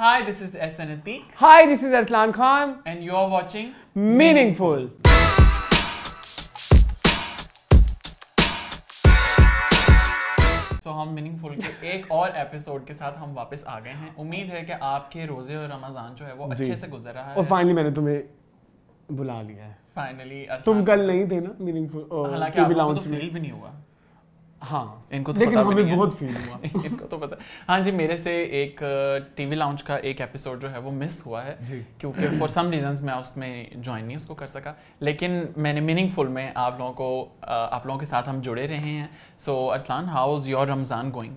Hi, this is Ehsan Atik. Hi, this is Arslan Khan. And you're watching Meaningful. तो so, हम meaningful के एक और episode के साथ हम वापस आ गए हैं उम्मीद है कि आपके रोजे और रमजान जो है वो अच्छे से गुजर रहा है और फाइनली मैंने तुम्हें बुला लिया है फाइनली तुम कल नहीं थे ना मीनिंगफुल हालांकि तो भी नहीं हुआ हाँ इनको तो लेकिन पता हमें बहुत फील हुआ इनको तो पता हाँ जी मेरे से एक टीवी लाउंज का एक एपिसोड जो है वो मिस हुआ है क्योंकि फॉर सम रीजंस मैं उसमें ज्वाइन नहीं उसको कर सका लेकिन मैंने मीनिंगफुल में आप लोगों को आप लोगों के साथ हम जुड़े रहे हैं so so, Arsalan how is your Ramzan going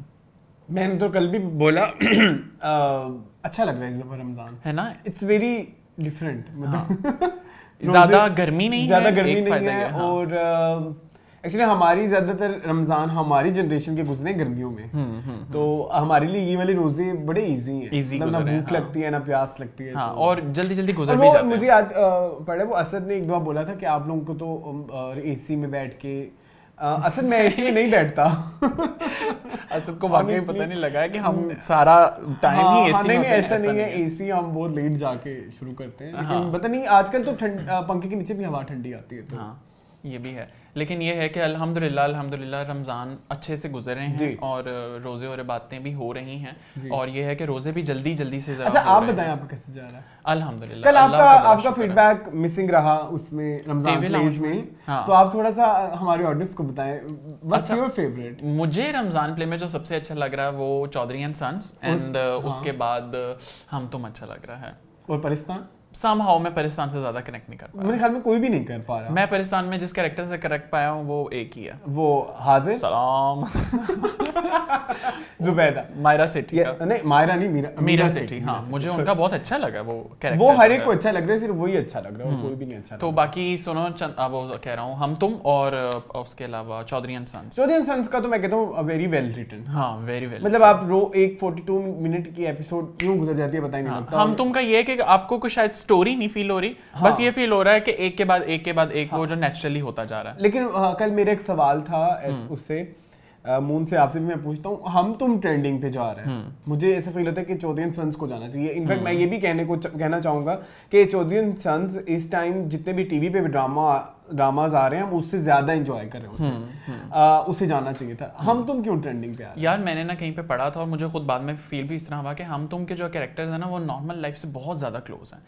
मैंने तो कल भी बोला आ, अच्छा लग रहा है इस रमज़ान है ना इट्स वेरी डिफरेंट ज़्यादा गर्मी नहीं ज़्यादा गर्मी नहीं है हाँ। और एक्चुअली हमारी ज़्यादातर रमज़ान हमारी जनरेशन के गुजरे गर्मियों में हुँ, हम्म, हुँ, हम्म, हम्म। तो हमारे लिए ये वाले रोज़े बड़े ईजी हैं इजी मतलब ना भूख हाँ। लगती है ना प्यास लगती है हाँ, तो, और जल्दी जल्दी गुजर भी जाते मुझे याद पड़े वो असद ने एक बार बोला था कि आप लोगों को तो ए सी में बैठ के असद मैं ऐसे में नहीं बैठता असद को वाकई पता नहीं लगा है कि हम सारा टाइम हाँ, ही एसी हाँ, में नहीं ऐसा नहीं है एसी हम बहुत लेट जाके शुरू करते हैं लेकिन हाँ। पता नहीं आजकल तो ठंड पंखे के नीचे भी हवा ठंडी आती है तो हाँ, ये भी है लेकिन ये है कि अल्हम्दुलिल्लाह अल्हम्दुलिल्लाह रमज़ान अच्छे से गुजर रहे हैं और रोज़े और बातें भी हो रही हैं और ये है कि रोज़े भी जल्दी जल्दी से अच्छा आप बताएं आपका कैसे जा रहा है अल्हम्दुलिल्लाह कल आपका आपका फीडबैक मिसिंग रहा उसमें रमज़ान में हाँ। तो आप थोड़ा सा हमारे ऑडियंस को बताए फेवरेट अच्छा। मुझे रमज़ान प्ले में जो सबसे अच्छा लग रहा है वो चौधरी एंड सन्स एंड उसके हाँ। बाद हम तुम अच्छा लग रहा है और परिस्तान somehow मैं परिस्तान से ज्यादा कनेक्ट नहीं कर पाया मेरे ख्याल में कोई भी नहीं कर पा रहा मैं परिस्तान में जिस कैरेक्टर से कनेक्ट पाया हूँ वो एक ही है वो हाजिर सलाम जुबैदा मायरा सेठी का नहीं मायरा नहीं मीरा मीरा सेठी हाँ मुझे उनका बहुत अच्छा लगा वो कैरेक्टर वो हर एक को अच्छा लग रहा है सिर्फ वही अच्छा लग रहा है हम्म। कोई भी नहीं अच्छा तो बाकी सुनो अब कह रहा हूँ हम तुम और उसके अलावा Chaudhry and sons Chaudhry and sons का तो मैं कहता हूँ वेरी वेल रिटन हाँ वेरी वेल मतलब आप रो एक फोर्टी मिनट की एपिसोड क्यों गुजर जाती है पता हाँ, हम तुम का ये कि आपको कुछ शायद स्टोरी नहीं फील हो रही हाँ। बस ये फील हो रहा है कि एक के बाद एक के बाद एक हाँ। वो जो नेचुरली होता जा रहा है लेकिन हाँ, कल मेरा एक सवाल था हम्म। उससे मून से आपसे भी मैं पूछता हूँ हम तुम ट्रेंडिंग पे जा रहे हैं हम्म। मुझे ऐसा फील होता है कि चौधरी सन्स को जाना चाहिए इनफैक्ट मैं हम्म। ये भी कहने को कहना चाहूंगा कि चौधरी सन्स इस टाइम जितने भी टीवी पे भी ड्रामा ड्रामाज आ रहे हैं हम उससे ज्यादा इंजॉय कर रहे हैं उसे उसे जाना चाहिए था हम तुम क्यों ट्रेंडिंग पे आ रहे यार मैंने ना कहीं पे पढ़ा था और मुझे खुद बाद में फील भी इस तरह हुआ कि हम तुम के जो कैरेक्टर्स हैं ना वो नॉर्मल लाइफ से बहुत ज्यादा क्लोज हैं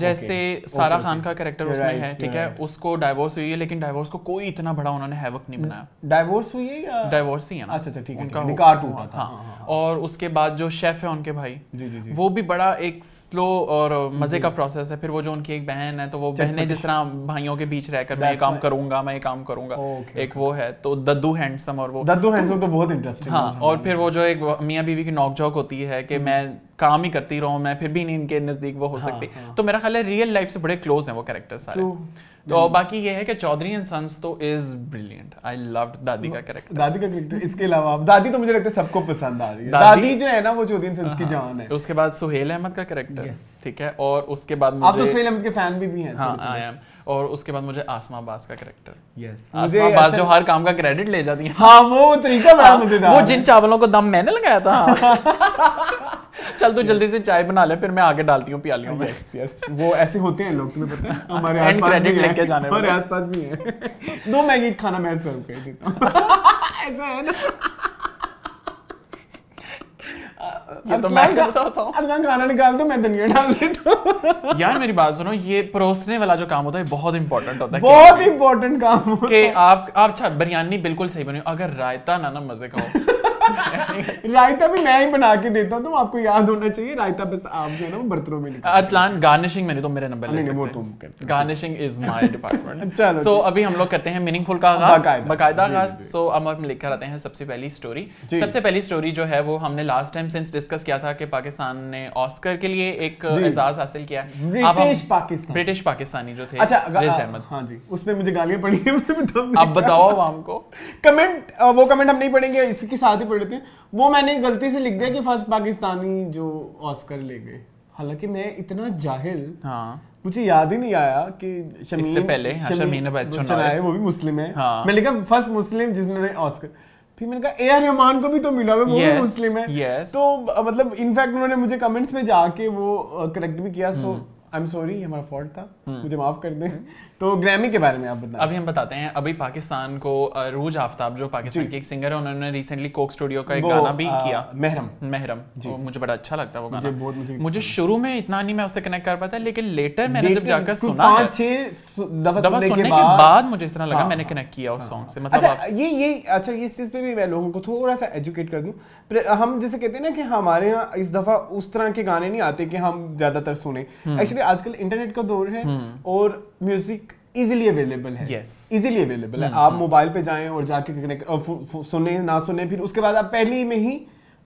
जैसे okay, सारा okay, खान का कैरेक्टर उसमें right, है ठीक right. है उसको डाइवोर्स हुई है लेकिन डाइवोर्स को कोई इतना बड़ा उन्होंने हैवक नहीं बनाया डाइवोर्स हुई है या डाइवोर्स ही है ना अच्छा अच्छा ठीक है उनका निकाह टूटा था था। हाँ, हाँ, हाँ। और उसके बाद जो शेफ है उनके भाई जी जी जी वो भी बड़ा एक स्लो और मजे का प्रोसेस है फिर वो जो उनकी एक बहन है तो वो बहने जिस तरह भाइयों के बीच रहकर मैं ये काम करूंगा मैं ये काम करूंगा एक वो है तो दद्दू हैंडसम और वो दद्दू हैंडसम तो बहुत इंटरेस्टिंग हाँ और फिर वो जो एक मियाँ बीवी की नॉकझोंक होती है कि हम्म। मैं काम ही करती रहूँ मैं फिर भी नहीं इनके नज़दीक वो हो हाँ, सकती हाँ. तो मेरा ख्याल है रियल लाइफ से बड़े क्लोज हैं वो कैरेक्टर सारे तो, बाकी ये है कि चौधरी एंड सन्स तो इज ब्रिलियंट आई लव दादी का कैरेक्टर दादी का कैरेक्टर इसके अलावा आप दादी तो मुझे लगता है सबको पसंद आ रही है दादी, दादी जो है ना वो चौधरी एंड सन्स की हाँ। जान है उसके बाद सुहेल अहमद का कैरेक्टर ठीक है और उसके बाद तो मुझे आप तो सुहेल अहमद के फैन भी भी हैं हां आई एम और उसके बाद मुझे आसमा बास का करेक्टर yes. आसमा बास अच्छा जो हर काम का क्रेडिट ले जाती है हाँ वो तरीका हाँ, मुझे वो जिन चावलों को दम मैंने लगाया था चल तू जल्दी से चाय बना ले फिर मैं आगे डालती हूँ प्यालियों में यस यस वो ऐसे होते हैं लोग तुम्हें पता है हमारे आसपास भी लेके जाने हमारे आसपास भी है दो मैगी खाना मैं सर्व कर देता हूँ ऐसा है ना तो आप आप अच्छा बिरयानी बिल्कुल सही बनी अगर रायता ना ना मजे का हो रायता भी मैं ही बना के देता हूँ तो आपको याद होना चाहिए रायता बस आप जो है ना बर्तनों में अरसलान गार्निशिंग मैंने तो मेरे नंबर नहीं वो तुम करते गार्निशिंग इज माय डिपार्टमेंट चलो सो अभी हम लोग करते हैं मीनिंगफुल का आगाज बाकायदा आगाज सो अब हम लेकर आते हैं सबसे पहली स्टोरी सबसे पहली स्टोरी जो है वो हमने लास्ट टाइम सिंस डिस्कस किया था कि पाकिस्तान ने ऑस्कर के लिए एक एजाज हासिल किया ब्रिटिश पाकिस्तान ब्रिटिश पाकिस्तानी जो थे अच्छा हाँ, अहमद हाँ जी उसमें मुझे गालियां पड़ी तो आप बताओ हमको कमेंट वो कमेंट हम नहीं पढ़ेंगे इसके साथ ही पढ़ लेते हैं वो मैंने गलती से लिख दिया कि फर्स्ट पाकिस्तानी जो ऑस्कर ले गए हालांकि मैं इतना जाहिल हाँ मुझे याद ही नहीं आया कि शमीन इससे पहले हाँ, शमीन है वो भी मुस्लिम है हाँ। मैंने कहा फर्स्ट मुस्लिम जिसने ऑस्कर फिर मैंने कहा ए आर रहमान को भी तो मिला हुआ वो yes, भी मुस्लिम है yes. तो मतलब इनफैक्ट उन्होंने मुझे कमेंट्स में जाके वो करेक्ट भी किया सो आई एम सॉरी हमारा फॉल्ट था हम्म। मुझे माफ कर दें तो ग्रैमी के बारे में आप बताएं अभी हम बताते हैं अभी पाकिस्तान को रूज आफ्ताब जो पाकिस्तान के एक सिंगर है उन्होंने रिसेंटली कोक स्टूडियो का एक गाना भी आ, किया महरम महरम जी। वो मुझे बड़ा अच्छा लगता है वो गाना मुझे, मुझे, मुझे शुरू में इतना नहीं मैं उससे कनेक्ट कर पाता लेकिन लेटर मैंने जब जाकर सुना पाँच छह दफा सुनने के बाद मुझे इस तरह लगा हाँ। मैंने कनेक्ट किया उस सॉन्ग से मतलब अच्छा, ये ये अच्छा इस चीज़ पे भी मैं लोगों को थोड़ा सा एजुकेट कर दूं हम जैसे कहते हैं ना कि हमारे यहाँ इस दफा उस तरह के गाने नहीं आते कि हम ज्यादातर सुने एक्चुअली हम्म। आजकल इंटरनेट का दौर है हम्म। और म्यूजिक इजीली अवेलेबल है यस इजीली अवेलेबल है hmm, आप मोबाइल hmm. पे जाएं और जाके सुने ना सुने फिर उसके बाद आप पहले में ही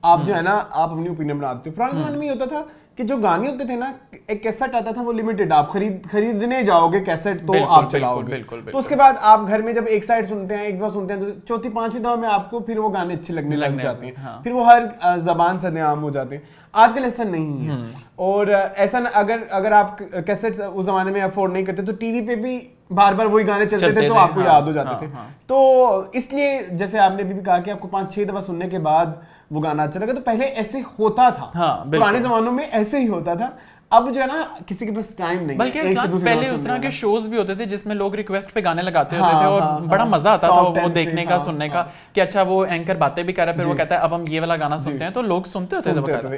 आप hmm. जो है ना आप अपनी ओपिनियन बनाते हो पुराने जमाने में ही होता था कि जो गाने होते थे ना एक कैसेट आता था वो लिमिटेड आप खरीद खरीदने जाओगे कैसेट तो आप चलाओगे तो उसके बाद आप घर में जब एक साइड सुनते हैं एक दफा सुनते हैं तो चौथी पांचवी दफा में आपको फिर वो गाने अच्छे लगने लग जाते हैं हाँ। फिर वो हर जबान से आम हो जाते हैं आजकल ऐसा नहीं है हम्म। और ऐसा अगर अगर आप कैसेट उस जमाने में अफोर्ड नहीं करते तो टीवी पे भी बार बार वही गाने चलते, चलते तो थे तो आपको हाँ, याद हो जाते हाँ, थे तो इसलिए जैसे आपने भी कहा कि आपको पांच छह दफा सुनने के बाद वो गाना अच्छा लगा तो पहले ऐसे होता था हाँ, पुराने जमानों में ऐसे ही होता था अब जो है ना किसी के पास टाइम नहीं बल्कि पहले उस तरह के शोज भी होते थे जिसमें लोग रिक्वेस्ट पे गाने लगाते हाँ, होते थे और हाँ, बड़ा हाँ। मजा आता था वो देखने का हाँ, सुनने का हाँ। कि अच्छा वो एंकर बातें भी कर रहा है फिर वो कहता है अब हम ये वाला गाना सुनते हैं तो लोग सुनते होते थे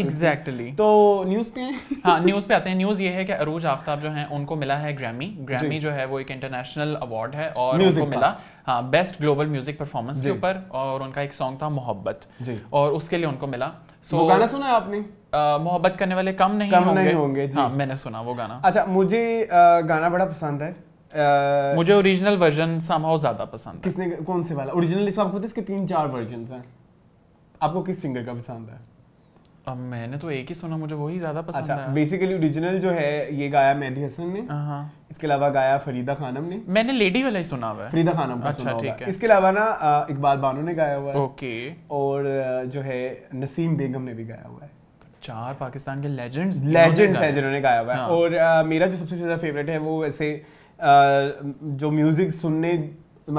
एग्जैक्टली तो न्यूज पे हां न्यूज पे आते हैं न्यूज ये है कि अरूज आफ्ताब जो है उनको मिला है ग्रैमी ग्रैमी जो है वो एक इंटरनेशनल अवार्ड है और उनको मिला हाँ बेस्ट ग्लोबल म्यूजिक परफॉर्मेंस के ऊपर और उनका एक सॉन्ग था मोहब्बत और उसके लिए उनको मिला सो गाना सुना है आपने मोहब्बत करने वाले कम नहीं कम होंगे, नहीं होंगे जी। हाँ, मैंने सुना वो गाना अच्छा मुझे आ, गाना बड़ा पसंद है आ, मुझे ओरिजिनल वर्जन समहाउ ज्यादा पसंद है किसने कौन से वाला ओरिजिनल इसका तो आपको इसके तीन चार वर्जन हैं आपको किस सिंगर का पसंद है अब मैंने तो एक ही सुना मुझे वही ज्यादा पसंद अच्छा, है बेसिकली ओरिजिनल जो है ये गाया मेहंदी हसन ने हाँ, हाँ। इसके अलावा गाया फरीदा खानम ने मैंने लेडी वाला ही सुना हुआ फरीदा खानम का अच्छा, सुना है इसके अलावा ना इकबाल बानो ने गाया हुआ है ओके और जो है नसीम बेगम ने भी गाया हुआ है चार पाकिस्तान के लेजेंड्स लेजेंड्स हैं जिन्होंने गाया हुआ है हाँ. और आ, मेरा जो सबसे ज़्यादा फेवरेट है वो ऐसे जो म्यूज़िक सुनने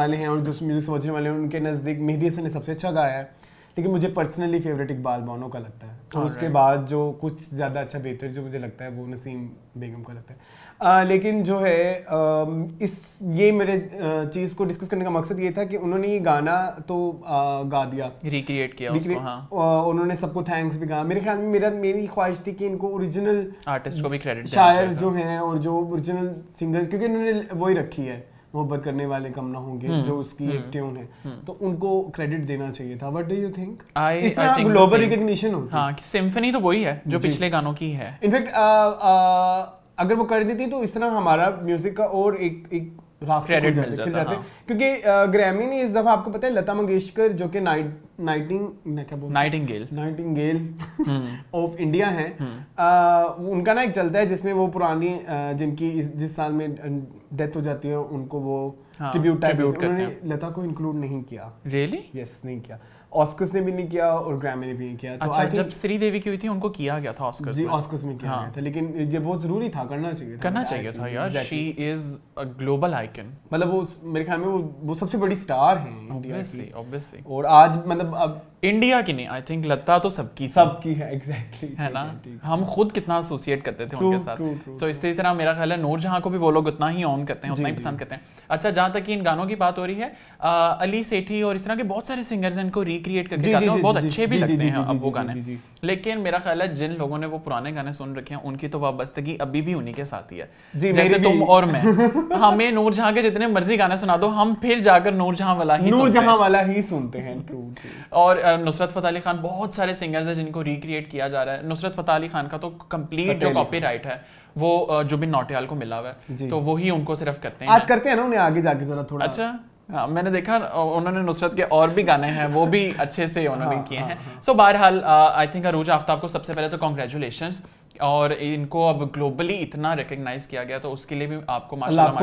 वाले हैं और जो म्यूज़िक समझने वाले हैं उनके नज़दीक मेहदी हसन ने सबसे अच्छा गाया है लेकिन मुझे पर्सनली फेवरेट इकबाल बानो का लगता है तो उसके बाद जो कुछ ज़्यादा अच्छा बेहतर जो मुझे लगता है वो नसीम बेगम का लगता है आ, लेकिन जो है आ, इस ये मेरे चीज़ को डिस्कस करने का मकसद ये था कि उन्होंने ये गाना तो आ, गा दिया रिक्रिएट किया उसको, हाँ। उन्होंने सबको थैंक्स भी कहा मेरे ख्याल में मेरा मेरी ख्वाहिश थी कि इनको ओरिजिनल आर्टिस्ट को भी क्रेडिट शायर जो हैं और जो ओरिजिनल सिंगर्स क्योंकि इन्होंने वही रखी है मोहब्बत करने वाले कम ना होंगे हम्म, जो उसकी हम्म, एक ट्यून है हम्म। तो उनको क्रेडिट देना चाहिए था what do you think I think global recognition होती हां कि सिम्फनी तो वही है जो पिछले गानों की है इनफैक्ट अगर वो कर देती तो इस तरह हमारा म्यूजिक का और एक एक रास्ता जाते, जाते, हाँ। क्योंकि ग्रैमी ने इस दफा आपको पता है लता मंगेशकर जो कि नाइट ऑफ इंडिया है उनका ना एक चलता है जिसमें वो पुरानी जिनकी जिस साल में डेथ हो जाती है उनको वो ट्रिब्यूट हाँ, टाइप लता को इंक्लूड नहीं किया रियली यस नहीं किया ऑस्कर्स ने भी नहीं किया और ग्रैमे ने भी नहीं किया तो अच्छा, तो जब श्रीदेवी की हुई थी उनको किया गया था ऑस्कर्स जी ऑस्कर्स में किया हाँ. गया था लेकिन ये बहुत जरूरी था करना चाहिए था करना चाहिए था यार she is a global icon मतलब वो मेरे ख्याल में वो वो सबसे बड़ी स्टार है इंडिया की और आज मतलब अब इंडिया की नहीं आई थिंक लता तो सबकी सबकी है एग्जैक्टली exactly, है ना ठीक, ठीक, हम खुद कितना एसोसिएट करते थे true, उनके साथ true, true, तो इसी तरह मेरा ख्याल है नूर जहां को भी वो लोग उतना ही ऑन करते हैं उतना ही पसंद करते हैं अच्छा जहां तक इन गानों की बात हो रही है आ, अली सेठी और इस तरह के बहुत सारे सिंगर्स इनको रिक्रिएट करके गाते हैं बहुत अच्छे भी लगते हैं अब वो गाने लेकिन मेरा ख्याल है जिन लोगों ने वो पुराने गाने सुन रखे हैं उनकी तो वाबस्तगी अभी भी उन्हीं के साथ ही है जैसे तुम और मैं हमें नूर जहां के जितने मर्जी गाने सुना दो हम फिर जाकर नूर जहां वाला ही नूर जहां वाला ही सुनते हैं और नुसरत फतेह अली खान बहुत सारे सिंगर्स हैं जिनको रिक्रिएट किया जा रहा है नुसरत फतेह अली खान का तो कंप्लीट जो कॉपीराइट है वो जुबिन नौटियाल को मिला हुआ है तो वही उनको सिर्फ करते हैं आज करते हैं ना उन्हें आगे जाके जरा थोड़ा अच्छा हाँ, मैंने देखा उन्होंने नुसरत के और भी गाने हैं वो भी अच्छे से हाँ, उन्होंने हाँ, किए हैं सो हाँ। so, बहरहाल आई थिंक अरूज आफ्ताब को सबसे पहले तो कॉन्ग्रेचुलेशन और इनको अब ग्लोबली इतना रिकग्नाइज किया गया तो उसके लिए भी आपको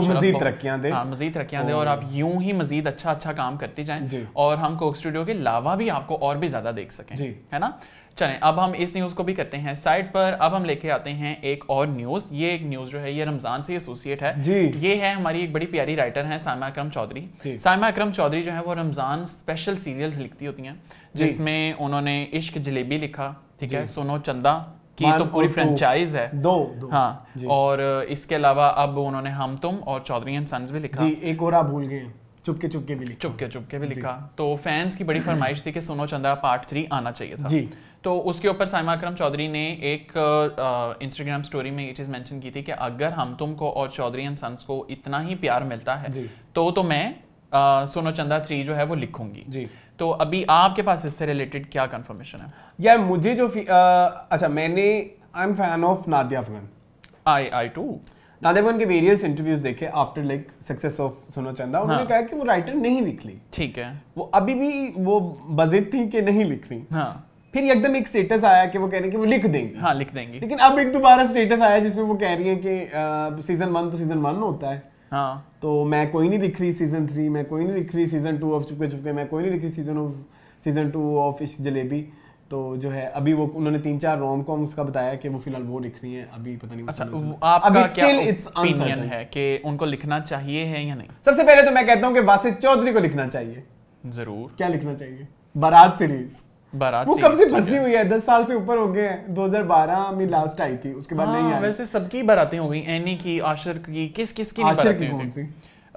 मजीद तरक्यां दे हाँ मजीद तरक्या दे और आप यूं ही मजीद अच्छा अच्छा काम करती जाएं और हम कोक स्टूडियो के अलावा भी आपको और भी ज़्यादा देख सकें है ना चलें अब हम इस न्यूज़ को भी करते हैं साइड पर अब हम लेके आते हैं एक और न्यूज़ ये एक न्यूज़ जो है ये रमज़ान से एसोसिएट है जी ये है हमारी एक बड़ी प्यारी राइटर है सामा अक्रम चौधरी सामा अक्रम चौधरी जो है वो रमज़ान स्पेशल सीरियल्स लिखती होती हैं जिसमें उन्होंने इश्क जलेबी लिखा ठीक है सोनो चंदा की तो पूरी फ्रेंचाइज है दो, दो हाँ और इसके अलावा अब उन्होंने हम तुम और चौधरी एंड सन्स भी लिखा जी एक और आप भूल गए चुपके चुपके भी लिखा चुपके चुपके भी लिखा तो फैंस की बड़ी फरमाइश थी कि सोनो चंद्रा पार्ट थ्री आना चाहिए था जी तो उसके ऊपर साइमा अक्रम चौधरी ने एक इंस्टाग्राम स्टोरी में ये चीज़ मेंशन की थी कि अगर हम तुमको और चौधरी एंड सन्स को इतना ही प्यार मिलता है तो तो मैं आ, सोनो चंदा थ्री जो है वो लिखूंगी जी तो अभी आपके पास इससे रिलेटेड क्या कंफर्मेशन है यार मुझे जो आ, अच्छा मैंने I am fan of Nadia Afghan I I too Nadia Afghan के वेरियस इंटरव्यूज देखे after like success of Sono Chanda उन्होंने हाँ. कहा कि वो राइटर नहीं लिख ली ठीक है वो अभी भी वो बजित थी कि नहीं लिख रही हाँ फिर एकदम एक स्टेटस आया कि वो कह रहे हैं कि वो लिख देंगे हाँ लिख देंगे लेकिन अब एक दोबारा स्टेटस आया जिसमें वो कह रही है कि सीजन वन तो सीजन वन होता है हाँ तो मैं कोई नहीं लिख रही सीजन थ्री मैं कोई नहीं लिख रही सीजन टू ऑफ चुपके चुपके मैं कोई नहीं लिख रही season of season two of इस जलेबी तो जो है अभी वो उन्होंने तीन चार रोम कॉम उसका बताया कि वो फिलहाल वो लिख रही है अभी पता नहीं अच्छा आपका क्या ओपिनियन है कि उनको लिखना चाहिए है या नहीं सबसे पहले तो मैं कहता हूँ कि वासिद चौधरी को लिखना चाहिए जरूर क्या लिखना चाहिए बारात सीरीज बारात वो कब से फंसी हुई है दस साल से ऊपर हो गए हैं दो हजार बारह में लास्ट आई थी उसके बाद नहीं हाँ, आई वैसे सबकी बारातें हो गई एनी की आशर की किस किस की आशर की कौन सी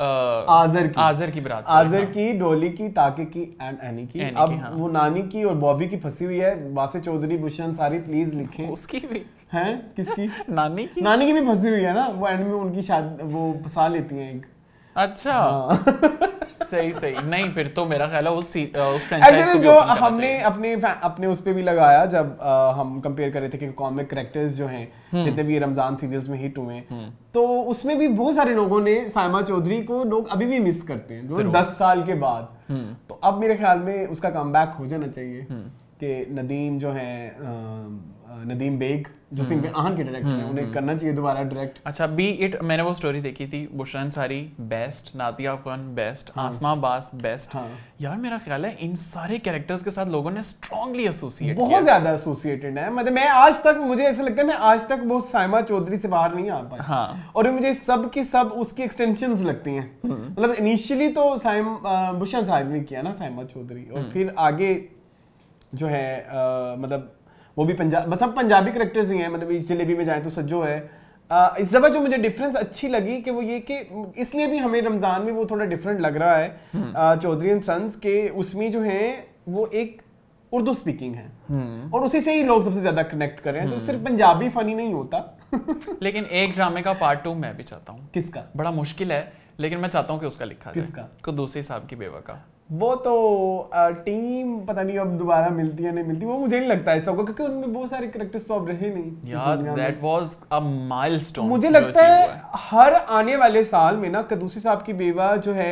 आजर की आजर की बरात आजर हाँ। की डोली की ताके की एंड एनी की अब हाँ। वो नानी की और बॉबी की फंसी हुई है वासे चौधरी भूषण सारी प्लीज लिखें उसकी भी हैं किसकी नानी की नानी की भी फंसी हुई है ना वो एंड में उनकी शादी वो फंसा लेती हैं एक अच्छा हाँ। सही सही नहीं फिर तो मेरा ख्याल है उस उस को जो हमने अपने अपने उस पे भी लगाया जब आ, हम कंपेयर कर रहे थे कि कॉमिक करेक्टर्स जो हैं हम्म। जितने भी रमजान सीरियल्स में हिट हुए हम्म। तो उसमें भी बहुत सारे लोगों ने सायमा चौधरी को लोग अभी भी मिस करते हैं दस साल के बाद हम्म। तो अब मेरे ख्याल में उसका कम हो जाना चाहिए कि नदीम जो है नदीम बेग जो हम्म। सिंह आहन के डायरेक्टर हैं हम्म, उन्हें हम्म। करना चाहिए दोबारा डायरेक्ट अच्छा बी इट मैंने वो स्टोरी देखी थी बुशरन सारी बेस्ट नादिया अफगान बेस्ट हाँ। आसमा बास बेस्ट हाँ। यार मेरा ख्याल है इन सारे कैरेक्टर्स के साथ लोगों ने स्ट्रांगली एसोसिएट बहुत ज्यादा एसोसिएटेड है मतलब मैं आज तक मुझे ऐसा लगता है मैं आज तक वो साइमा चौधरी से बाहर नहीं आ पाई हाँ। और मुझे सब की सब उसकी एक्सटेंशन लगती है मतलब इनिशियली तो साइम बुशन साहब ने किया ना साइमा चौधरी और फिर आगे जो है आ, मतलब वो भी पंजाब मतलब पंजाबी करेक्टर्स ही हैं मतलब इस जलेबी में जाएँ तो सज्जो है आ, इस दफ़ा जो मुझे डिफरेंस अच्छी लगी कि वो ये कि इसलिए भी हमें रमज़ान में वो थोड़ा डिफरेंट लग रहा है हम्म। चौधरी एंड सन्स के उसमें जो है वो एक उर्दू स्पीकिंग है हम्म। और उसी से ही लोग सबसे ज्यादा कनेक्ट कर रहे हैं तो हम्म। सिर्फ पंजाबी फनी नहीं होता लेकिन एक ड्रामे का पार्ट टू मैं भी चाहता हूँ किसका बड़ा मुश्किल है लेकिन मैं चाहता हूँ कि उसका लिखा किसका को दूसरे साहब की बेवा का वो तो आ, टीम पता नहीं अब दोबारा मिलती है नहीं मिलती वो मुझे नहीं लगता है सबको क्योंकि उनमें बहुत सारे करेक्टर्स तो अब रहे नहीं यार दैट वाज अ माइलस्टोन मुझे लगता है हर आने वाले साल में ना कदूसी साहब की बेवा जो है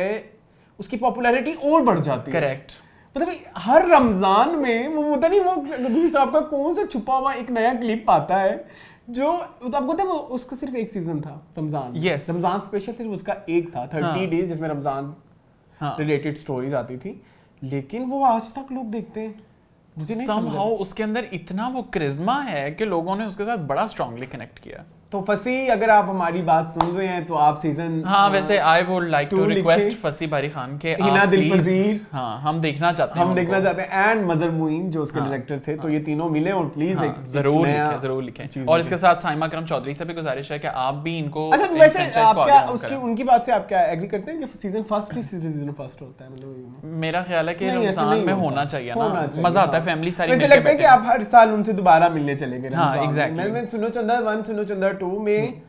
उसकी पॉपुलैरिटी और बढ़ जाती है करेक्ट मतलब हर रमजान में वो पता तो नहीं वो कदूसी साहब का कौन सा छुपा हुआ एक नया क्लिप आता है जो तो आपको वो उसका सिर्फ एक सीजन था Ramzan yes yes. Ramzan special सिर्फ उसका एक था थर्टी डेज हाँ। जिसमें रमजान रिलेटेड हाँ। स्टोरीज आती थी लेकिन वो आज तक लोग देखते हैं मुझे नहीं समहाउ उसके अंदर इतना वो क्रिज्मा है कि लोगों ने उसके साथ बड़ा स्ट्रांगली कनेक्ट किया तो फसी अगर आप हमारी बात सुन रहे हैं तो आप सीजन हाँ uh, वैसे I would like to request फसी भारी खान के uh, हिना दिल पजीर हाँ हम देखना चाहते हैं हम देखना चाहते हैं एंड मजर मुइन जो उसके डायरेक्टर हाँ, थे तो हाँ, तो ये तीनों मिले और प्लीज हाँ, जरूर लिखें जरूर लिखें और इसके साथ साइमा करम चौधरी से भी गुजारिश है कि आप भी इनको अच्छा वैसे आप क्या उसकी उनकी बात से आप क्या एग्री करते हैं कि सीजन फर्स्ट ही सीजन फर्स्ट होता है मतलब मेरा ख्याल है कि रमजान में होना चाहिए ना मजा आता है फैमिली हाँ। सारी मुझे लगता है कि आप हर साल उनसे दोबारा मिलने चले गए हां एग्जैक्टली सुनो चंदर वन सुनो चंदर टू में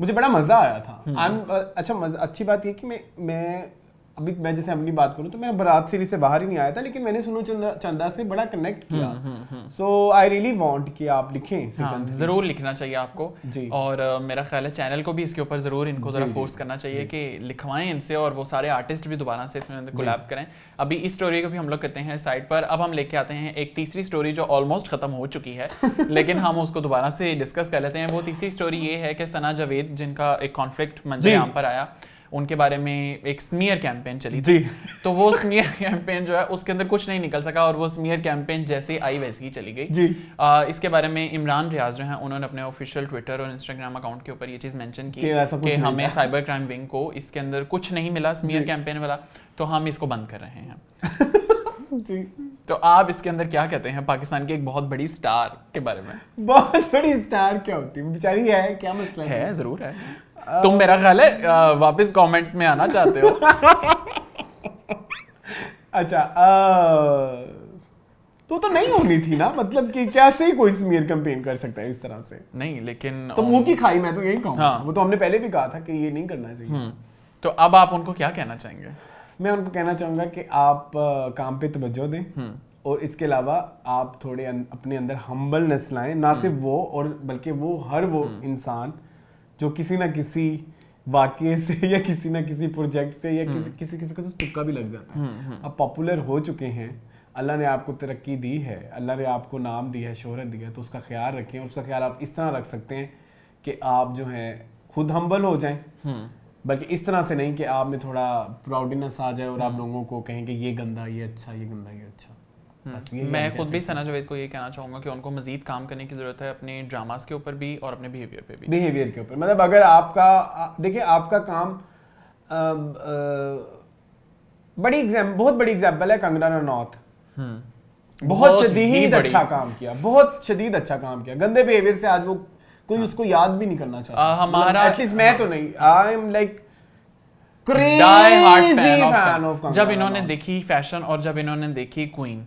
मुझे बड़ा मज़ा आया था आई एम हम्म। अच्छा अच्छी बात ये कि मैं मैं अभी मैं जैसे अपनी बात करूँ तो मैं बरात सीरीज से बाहर ही नहीं आया था लेकिन मैंने सुनो चंदा से बड़ा कनेक्ट किया सो आई रियली वांट कि आप लिखें हाँ, जरूर लिखना चाहिए आपको जी और uh, मेरा ख्याल है चैनल को भी इसके ऊपर जरूर इनको जरा फोर्स करना चाहिए कि लिखवाएं इनसे और वो सारे आर्टिस्ट भी दोबारा से इसमें गुलाब करें अभी इस स्टोरी को भी हम लोग करते हैं साइड पर अब हम लेके आते हैं एक तीसरी स्टोरी जो ऑलमोस्ट खत्म हो चुकी है लेकिन हम उसको दोबारा से डिस्कस कर लेते हैं वो तीसरी स्टोरी ये है कि सना जावेद जिनका एक कॉन्फ्लिक्ट मंजिल यहाँ पर आया उनके बारे में एक स्मियर कैंपेन चली थी तो वो स्मियर कैंपेन जो है उसके अंदर कुछ नहीं निकल सका और वो स्मियर कैंपेन जैसे आई वैसे ही चली गई जी आ, इसके बारे में इमरान रियाज जो है उन्होंने अपने ऑफिशियल ट्विटर और इंस्टाग्राम अकाउंट के ऊपर ये चीज़ मैंशन की कि हमें साइबर क्राइम विंग को इसके अंदर कुछ नहीं मिला स्मियर कैंपेन वाला तो हम इसको बंद कर रहे हैं जी तो आप इसके अंदर क्या कहते हैं पाकिस्तान की एक बहुत बड़ी स्टार के बारे में बहुत बड़ी स्टार क्या होती है बेचारी है क्या मसला है, है जरूर है तुम तो मेरा ख्याल है वापस कमेंट्स में आना चाहते हो अच्छा आ... तो तो नहीं होनी थी ना मतलब कि कैसे ही कोई स्मीर कैंपेन कर सकता है इस तरह से नहीं लेकिन तो मुंह की खाई मैं तो यही कहूँ हाँ। वो तो हमने पहले भी कहा था कि ये नहीं करना चाहिए हम्म, तो अब आप उनको क्या कहना चाहेंगे मैं उनको कहना चाहूंगा कि आप काम पे तवज्जो दें हम्म। और इसके अलावा आप थोड़े अं-, अपने अंदर हम्बलनेस लाएं ना हम्म। सिर्फ वो और बल्कि वो हर वो इंसान जो किसी ना किसी वाक्य से या किसी ना किसी प्रोजेक्ट से या किसी हम्म। किसी किसी को तो तुक्का भी लग जाता है आप हम्म, पॉपुलर हम्म। हो चुके हैं अल्लाह ने आपको तरक्की दी है अल्लाह ने आपको नाम दिया है शोहरत दी है तो उसका ख्याल रखें उसका ख्याल आप इस तरह रख सकते हैं कि आप जो है खुद हम्बल हो जाएं बल्कि इस तरह से नहीं कि आप में थोड़ा प्राउडनेस आ जाए और आप लोगों को कहें कि ये गंदा ये अच्छा ये गंदा ये अच्छा Hmm. मैं खुद भी सना जावेद को ये कहना चाहूंगा कि उनको मजीद काम करने की जरूरत है अपने ड्रामास के ऊपर भी और अपने बिहेवियर पे भी बिहेवियर के ऊपर मतलब अगर आपका देखिए आपका काम बड़ी एग्जाम बहुत बड़ी एग्जाम्पल है कंगना रनौत hmm. बहुत शदीद अच्छा काम किया बहुत शदीद अच्छा काम किया गंदे बिहेवियर से आज वो कोई हाँ। उसको याद भी नहीं करना चाहता मतलब हमारा एटलीस्ट मैं तो हाँ। नहीं आई एम लाइक जब इन्होंने देखी फैशन और जब इन्होंने देखी क्वीन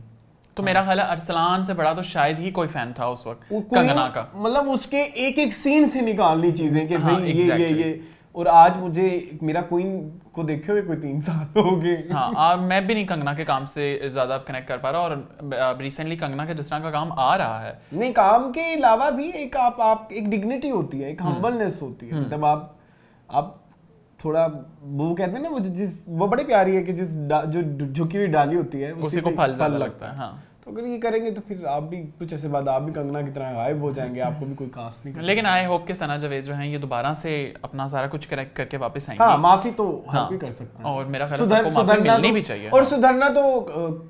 तो मेरा हाँ। ख्याल अरसलान से बड़ा तो शायद ही कोई फैन था उस वक्त कंगना का मतलब उसके एक एक सीन से निकाल ली चीजें कि हाँ, भाई ये ये ये और आज मुझे मेरा क्वीन को देखे हुए कोई तीन साल हो गए हाँ मैं भी नहीं कंगना के काम से ज़्यादा कनेक्ट कर पा रहा और रिसेंटली कंगना के जिस तरह का काम आ रहा है नहीं काम के अलावा भी एक आप आप एक डिग्निटी होती है एक हम्बलनेस होती है हम्म। मतलब आप आप थोड़ा वो कहते हैं ना वो जिस वो बड़ी प्यारी है कि जिस जो झुकी हुई डाली होती है उसी को फल लगता है हाँ तो अगर ये करेंगे तो फिर आप भी कुछ ऐसे बाद आप भी कंगना की तरह गायब हो जाएंगे आपको भी कोई खास नहीं लेकिन आई होप के सना जावेद जो है ये दोबारा से अपना सारा कुछ करेक्ट करके वापस आएंगे हाँ माफी तो हाँ, हाँ भी कर सकते हैं और मेरा ख्याल सुधर, सुधरना मिलनी तो, भी चाहिए और सुधरना तो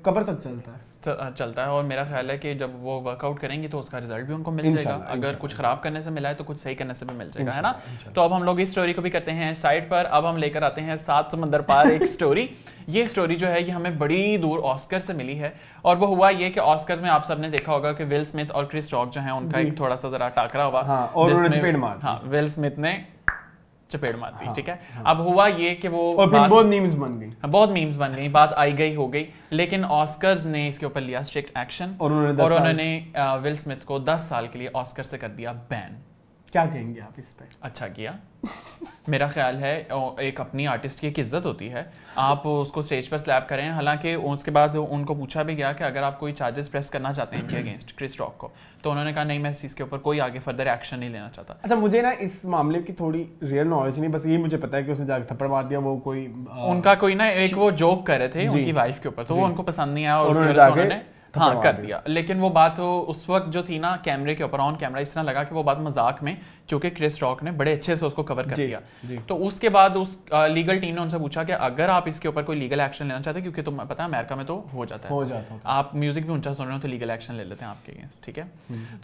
कबर तक चलता है चलता है और मेरा ख्याल है कि जब वो वर्कआउट करेंगे तो उसका रिजल्ट भी उनको मिल जाएगा अगर कुछ खराब करने से मिला है तो कुछ सही करने से भी मिल जाएगा है ना तो अब हम लोग इस स्टोरी को भी करते हैं साइड पर अब हम लेकर आते हैं सात समंदर पार एक स्टोरी ये स्टोरी जो है ये हमें बड़ी दूर ऑस्कर से मिली है और वो हुआ ये कि ऑस्कर में आप सबने देखा होगा कि विल स्मिथ और क्रिस रॉक जो है उनका एक थोड़ा सा जरा टाकरा हुआ हाँ, और चपेट मार हाँ विल स्मिथ ने चपेट मार दी हाँ, ठीक है हाँ। अब हुआ ये कि वो और फिर बहुत मीम्स बन गई हाँ, बहुत मीम्स बन गई बात आई गई हो गई लेकिन ऑस्कर ने इसके ऊपर लिया स्ट्रिक्ट एक्शन और उन्होंने विल स्मिथ को दस साल के लिए ऑस्कर से कर दिया बैन क्या कहेंगे आप इस पर अच्छा किया मेरा ख्याल है एक अपनी आर्टिस्ट की एक इज्जत होती है आप उसको स्टेज पर स्लैप करें हालांकि उसके बाद उनको पूछा भी गया कि अगर आप कोई चार्जेस प्रेस करना चाहते हैं इनके अगेंस्ट क्रिस रॉक को तो उन्होंने कहा नहीं मैं इस चीज़ के ऊपर कोई आगे फर्दर एक्शन नहीं लेना चाहता अच्छा मुझे ना इस मामले की थोड़ी रियल नॉलेज नहीं बस ये मुझे पता है कि उसने जाकर थप्पड़ मार दिया वो कोई आ... उनका कोई ना एक वो जोक कर रहे थे उनकी वाइफ के ऊपर तो वो उनको पसंद नहीं आया और उन्होंने तो हाँ कर दिया लेकिन वो बात वो उस वक्त जो थी ना कैमरे के ऊपर ऑन कैमरा इस तरह लगा कि वो बात मजाक में चूंकि क्रिस रॉक ने बड़े अच्छे से उसको कवर कर दिया तो उसके बाद उस लीगल टीम ने उनसे पूछा कि अगर आप इसके ऊपर कोई लीगल एक्शन लेना चाहते क्योंकि तुम्हें पता है अमेरिका में तो हो जाता है हो जाता है आप म्यूजिक भी ऊंचा सुन रहे हो तो लीगल एक्शन ले लेते हैं आपके अगेंस्ट ठीक है हम्म।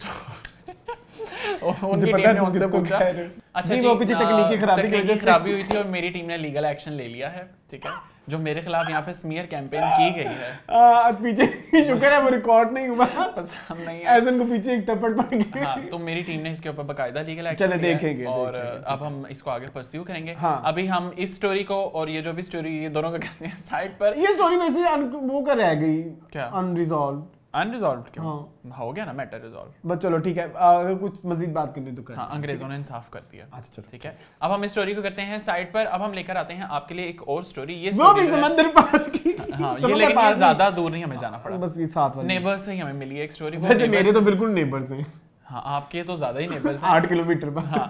तो उनकी टीम ने उनसे पूछा अच्छा जी, वो कुछ तकनीकी खराबी हुई थी और मेरी टीम ने लीगल एक्शन ले लिया है ठीक है जो मेरे खिलाफ यहाँ पे स्मियर कैंपेन की गई है हाँ, पीछे शुक्र है वो रिकॉर्ड नहीं हुआ पसंद नहीं है ऐसे पीछे एक थप्पड़ पड़ गया हाँ तो मेरी टीम ने इसके ऊपर बकायदा लीगल एक्शन चले देखेंगे और देखेंगे, अब हम इसको आगे परस्यू करेंगे हाँ। अभी हम इस स्टोरी को और ये जो भी स्टोरी ये दोनों का कहते हैं साइड पर ये स्टोरी वैसे वो कर रह गई क्या अनरिजॉल्व अनरिजॉल्व क्यों हाँ।, हाँ। हो गया ना मैटर रिजॉल्व बस चलो ठीक है अगर कुछ मजीद बात करनी तो कर हाँ, अंग्रेजों ने इंसाफ कर दिया अच्छा चलो ठीक है अब हम इस स्टोरी को करते हैं साइड पर अब हम लेकर आते हैं आपके लिए एक और स्टोरी ये वो भी समंदर पार की हाँ ये लेकिन ज्यादा दूर नहीं हमें जाना पड़ा बस ये साथ वाले नेबर से ही हमें मिली एक स्टोरी वैसे मेरे तो बिल्कुल नेबर से हाँ आपके तो ज्यादा ही नेबर आठ किलोमीटर पर हाँ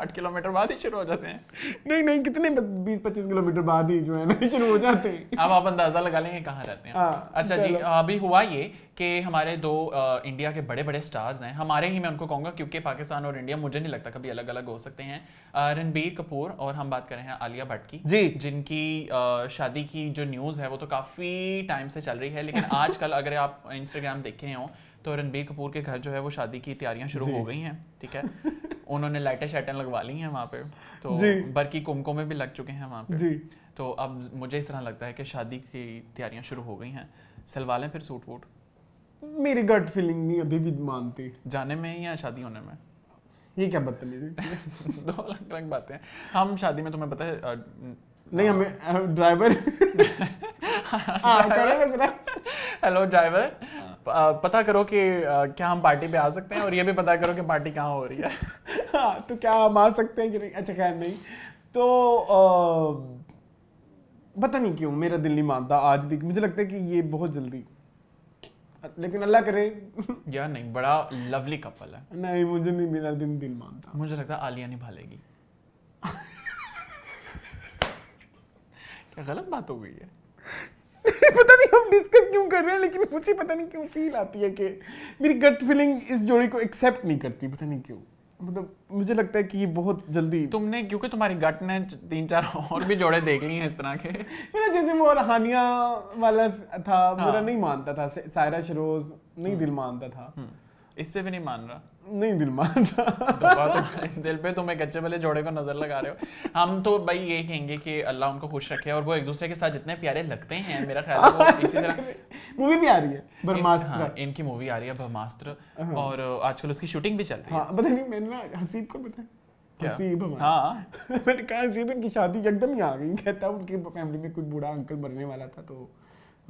आठ किलोमीटर बाद ही शुरू हो जाते हैं नहीं नहीं कितने बीस पच्चीस किलोमीटर बाद ही जो है ना शुरू हो जाते हैं अब आप अंदाजा लगा लेंगे कहाँ रहते हैं आ, हाँ, अच्छा जी अभी हुआ ये कि हमारे दो आ, इंडिया के बड़े बड़े स्टार्स हैं हमारे ही मैं उनको कहूँगा क्योंकि पाकिस्तान और इंडिया मुझे नहीं लगता कभी अलग अलग हो सकते हैं रणबीर कपूर और हम बात कर रहे हैं आलिया भट्ट की जी जिनकी आ, शादी की जो न्यूज़ है वो तो काफ़ी टाइम से चल रही है लेकिन आजकल अगर आप इंस्टाग्राम देखे हो तो रणबीर कपूर के घर जो है वो शादी की तैयारियां शुरू हो गई हैं ठीक है उन्होंने लाइटें शाइटें लगवा ली हैं वहाँ पे तो बरकी कुमको में भी लग चुके हैं वहाँ पे जी तो अब मुझे इस तरह लगता है कि शादी की तैयारियां शुरू हो गई हैं सिलवा लें फिर सूट वूट मेरी गट फीलिंग नहीं अभी भी मानती जाने में या शादी होने में ये क्या बदतमीजी दो अलग अलग बातें हम शादी में तुम्हें पता है नहीं हमें ड्राइवर हाँ, हेलो ड्राइवर हाँ। पता करो कि क्या हम पार्टी पे आ सकते हैं और ये भी पता करो कि पार्टी कहाँ हो रही है हाँ तो क्या हम आ सकते हैं कि नहीं अच्छा खैर नहीं तो पता नहीं क्यों मेरा दिल नहीं मानता आज भी मुझे लगता है कि ये बहुत जल्दी लेकिन अल्लाह करे या नहीं बड़ा लवली कपल है नहीं मुझे नहीं मेरा दिन दिल मानता मुझे लगता है आलिया निभालेगी क्या गलत बात हो गई है पता नहीं हम डिस्कस क्यों कर रहे हैं लेकिन मुझे पता नहीं क्यों फील आती है कि मेरी गट फीलिंग इस जोड़ी को एक्सेप्ट नहीं करती पता नहीं क्यों मतलब मुझे लगता है कि ये बहुत जल्दी तुमने क्योंकि तुम्हारी गट ने तीन चार और भी जोड़े देख लिए हैं इस तरह के मेरा जैसे वो रहानिया वाला था हाँ। मेरा नहीं मानता था सायरा शरोज नहीं हम्म। दिल मानता था हम्म। इससे भी नहीं मान रहा नहीं दिल मानता तो दिल पे तुम तो एक अच्छे भले जोड़े को नजर लगा रहे हो हम तो भाई ये कहेंगे कि अल्लाह उनको खुश रखे और वो एक दूसरे के साथ जितने प्यारे लगते हैं मेरा ख्याल है इसी तरह मूवी भी आ रही है ब्रह्मास्त्र इन, हाँ, इनकी मूवी आ रही है ब्रह्मास्त्र हाँ। और आजकल उसकी शूटिंग भी चल रही है हाँ, पता नहीं मैंने हसीब को पता हाँ मैंने कहा हसीब इनकी शादी एकदम ही आ गई कहता है उनकी फैमिली में कुछ बूढ़ा अंकल मरने वाला था तो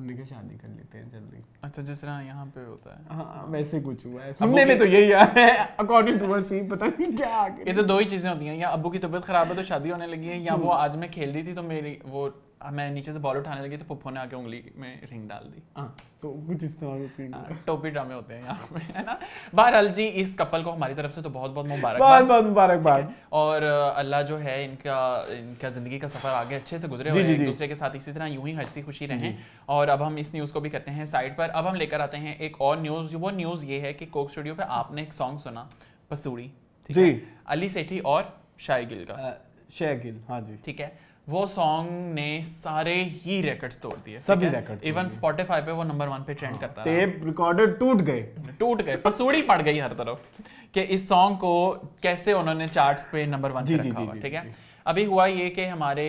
उनके शादी कर लेते हैं जल्दी अच्छा जिस तरह यहाँ पे होता है हाँ वैसे कुछ हुआ है सुनने में तो यही है अकॉर्डिंग टू वर्सी पता नहीं क्या ये तो दो ही चीज़ें होती हैं या अबू की तबीयत खराब है तो शादी होने लगी है या हम्म। वो आज मैं खेल रही थी तो मेरी वो मैं नीचे से बॉल उठाने लगी तो पुप्पो ने आके उंगली में रिंग डाल दी हाँ, तो कुछ इस तरह से हाँ, टोपी ड्रामे होते हैं यहाँ पे है ना बहरहाल जी इस कपल को हमारी तरफ से तो बहुत बहुत मुबारक बहुत बहुत मुबारक और अल्लाह जो है इनका इनका जिंदगी का सफर आगे अच्छे से गुजरे और एक दूसरे के साथ इसी तरह यूं ही हंसी खुशी रहे और अब हम इस न्यूज़ को भी करते हैं साइड पर अब हम लेकर आते हैं एक और न्यूज़ वो न्यूज़ ये है कि कोक स्टूडियो पे आपने एक सॉन्ग सुना पसूड़ी जी अली सेठी और शाह गिल का शाह गिल हाँ जी ठीक है वो सॉन्ग ने सारे ही रिकॉर्ड्स तोड़ दिए सभी रिकॉर्ड इवन स्पॉटिफाई पे वो नंबर वन पे ट्रेंड हाँ, करता टेप रिकॉर्डर टूट गए टूट गए पसूड़ी पड़ गई हर तरफ कि इस सॉन्ग को कैसे उन्होंने चार्ट्स पे नंबर वन पे रखा ठीक है अभी हुआ ये कि हमारे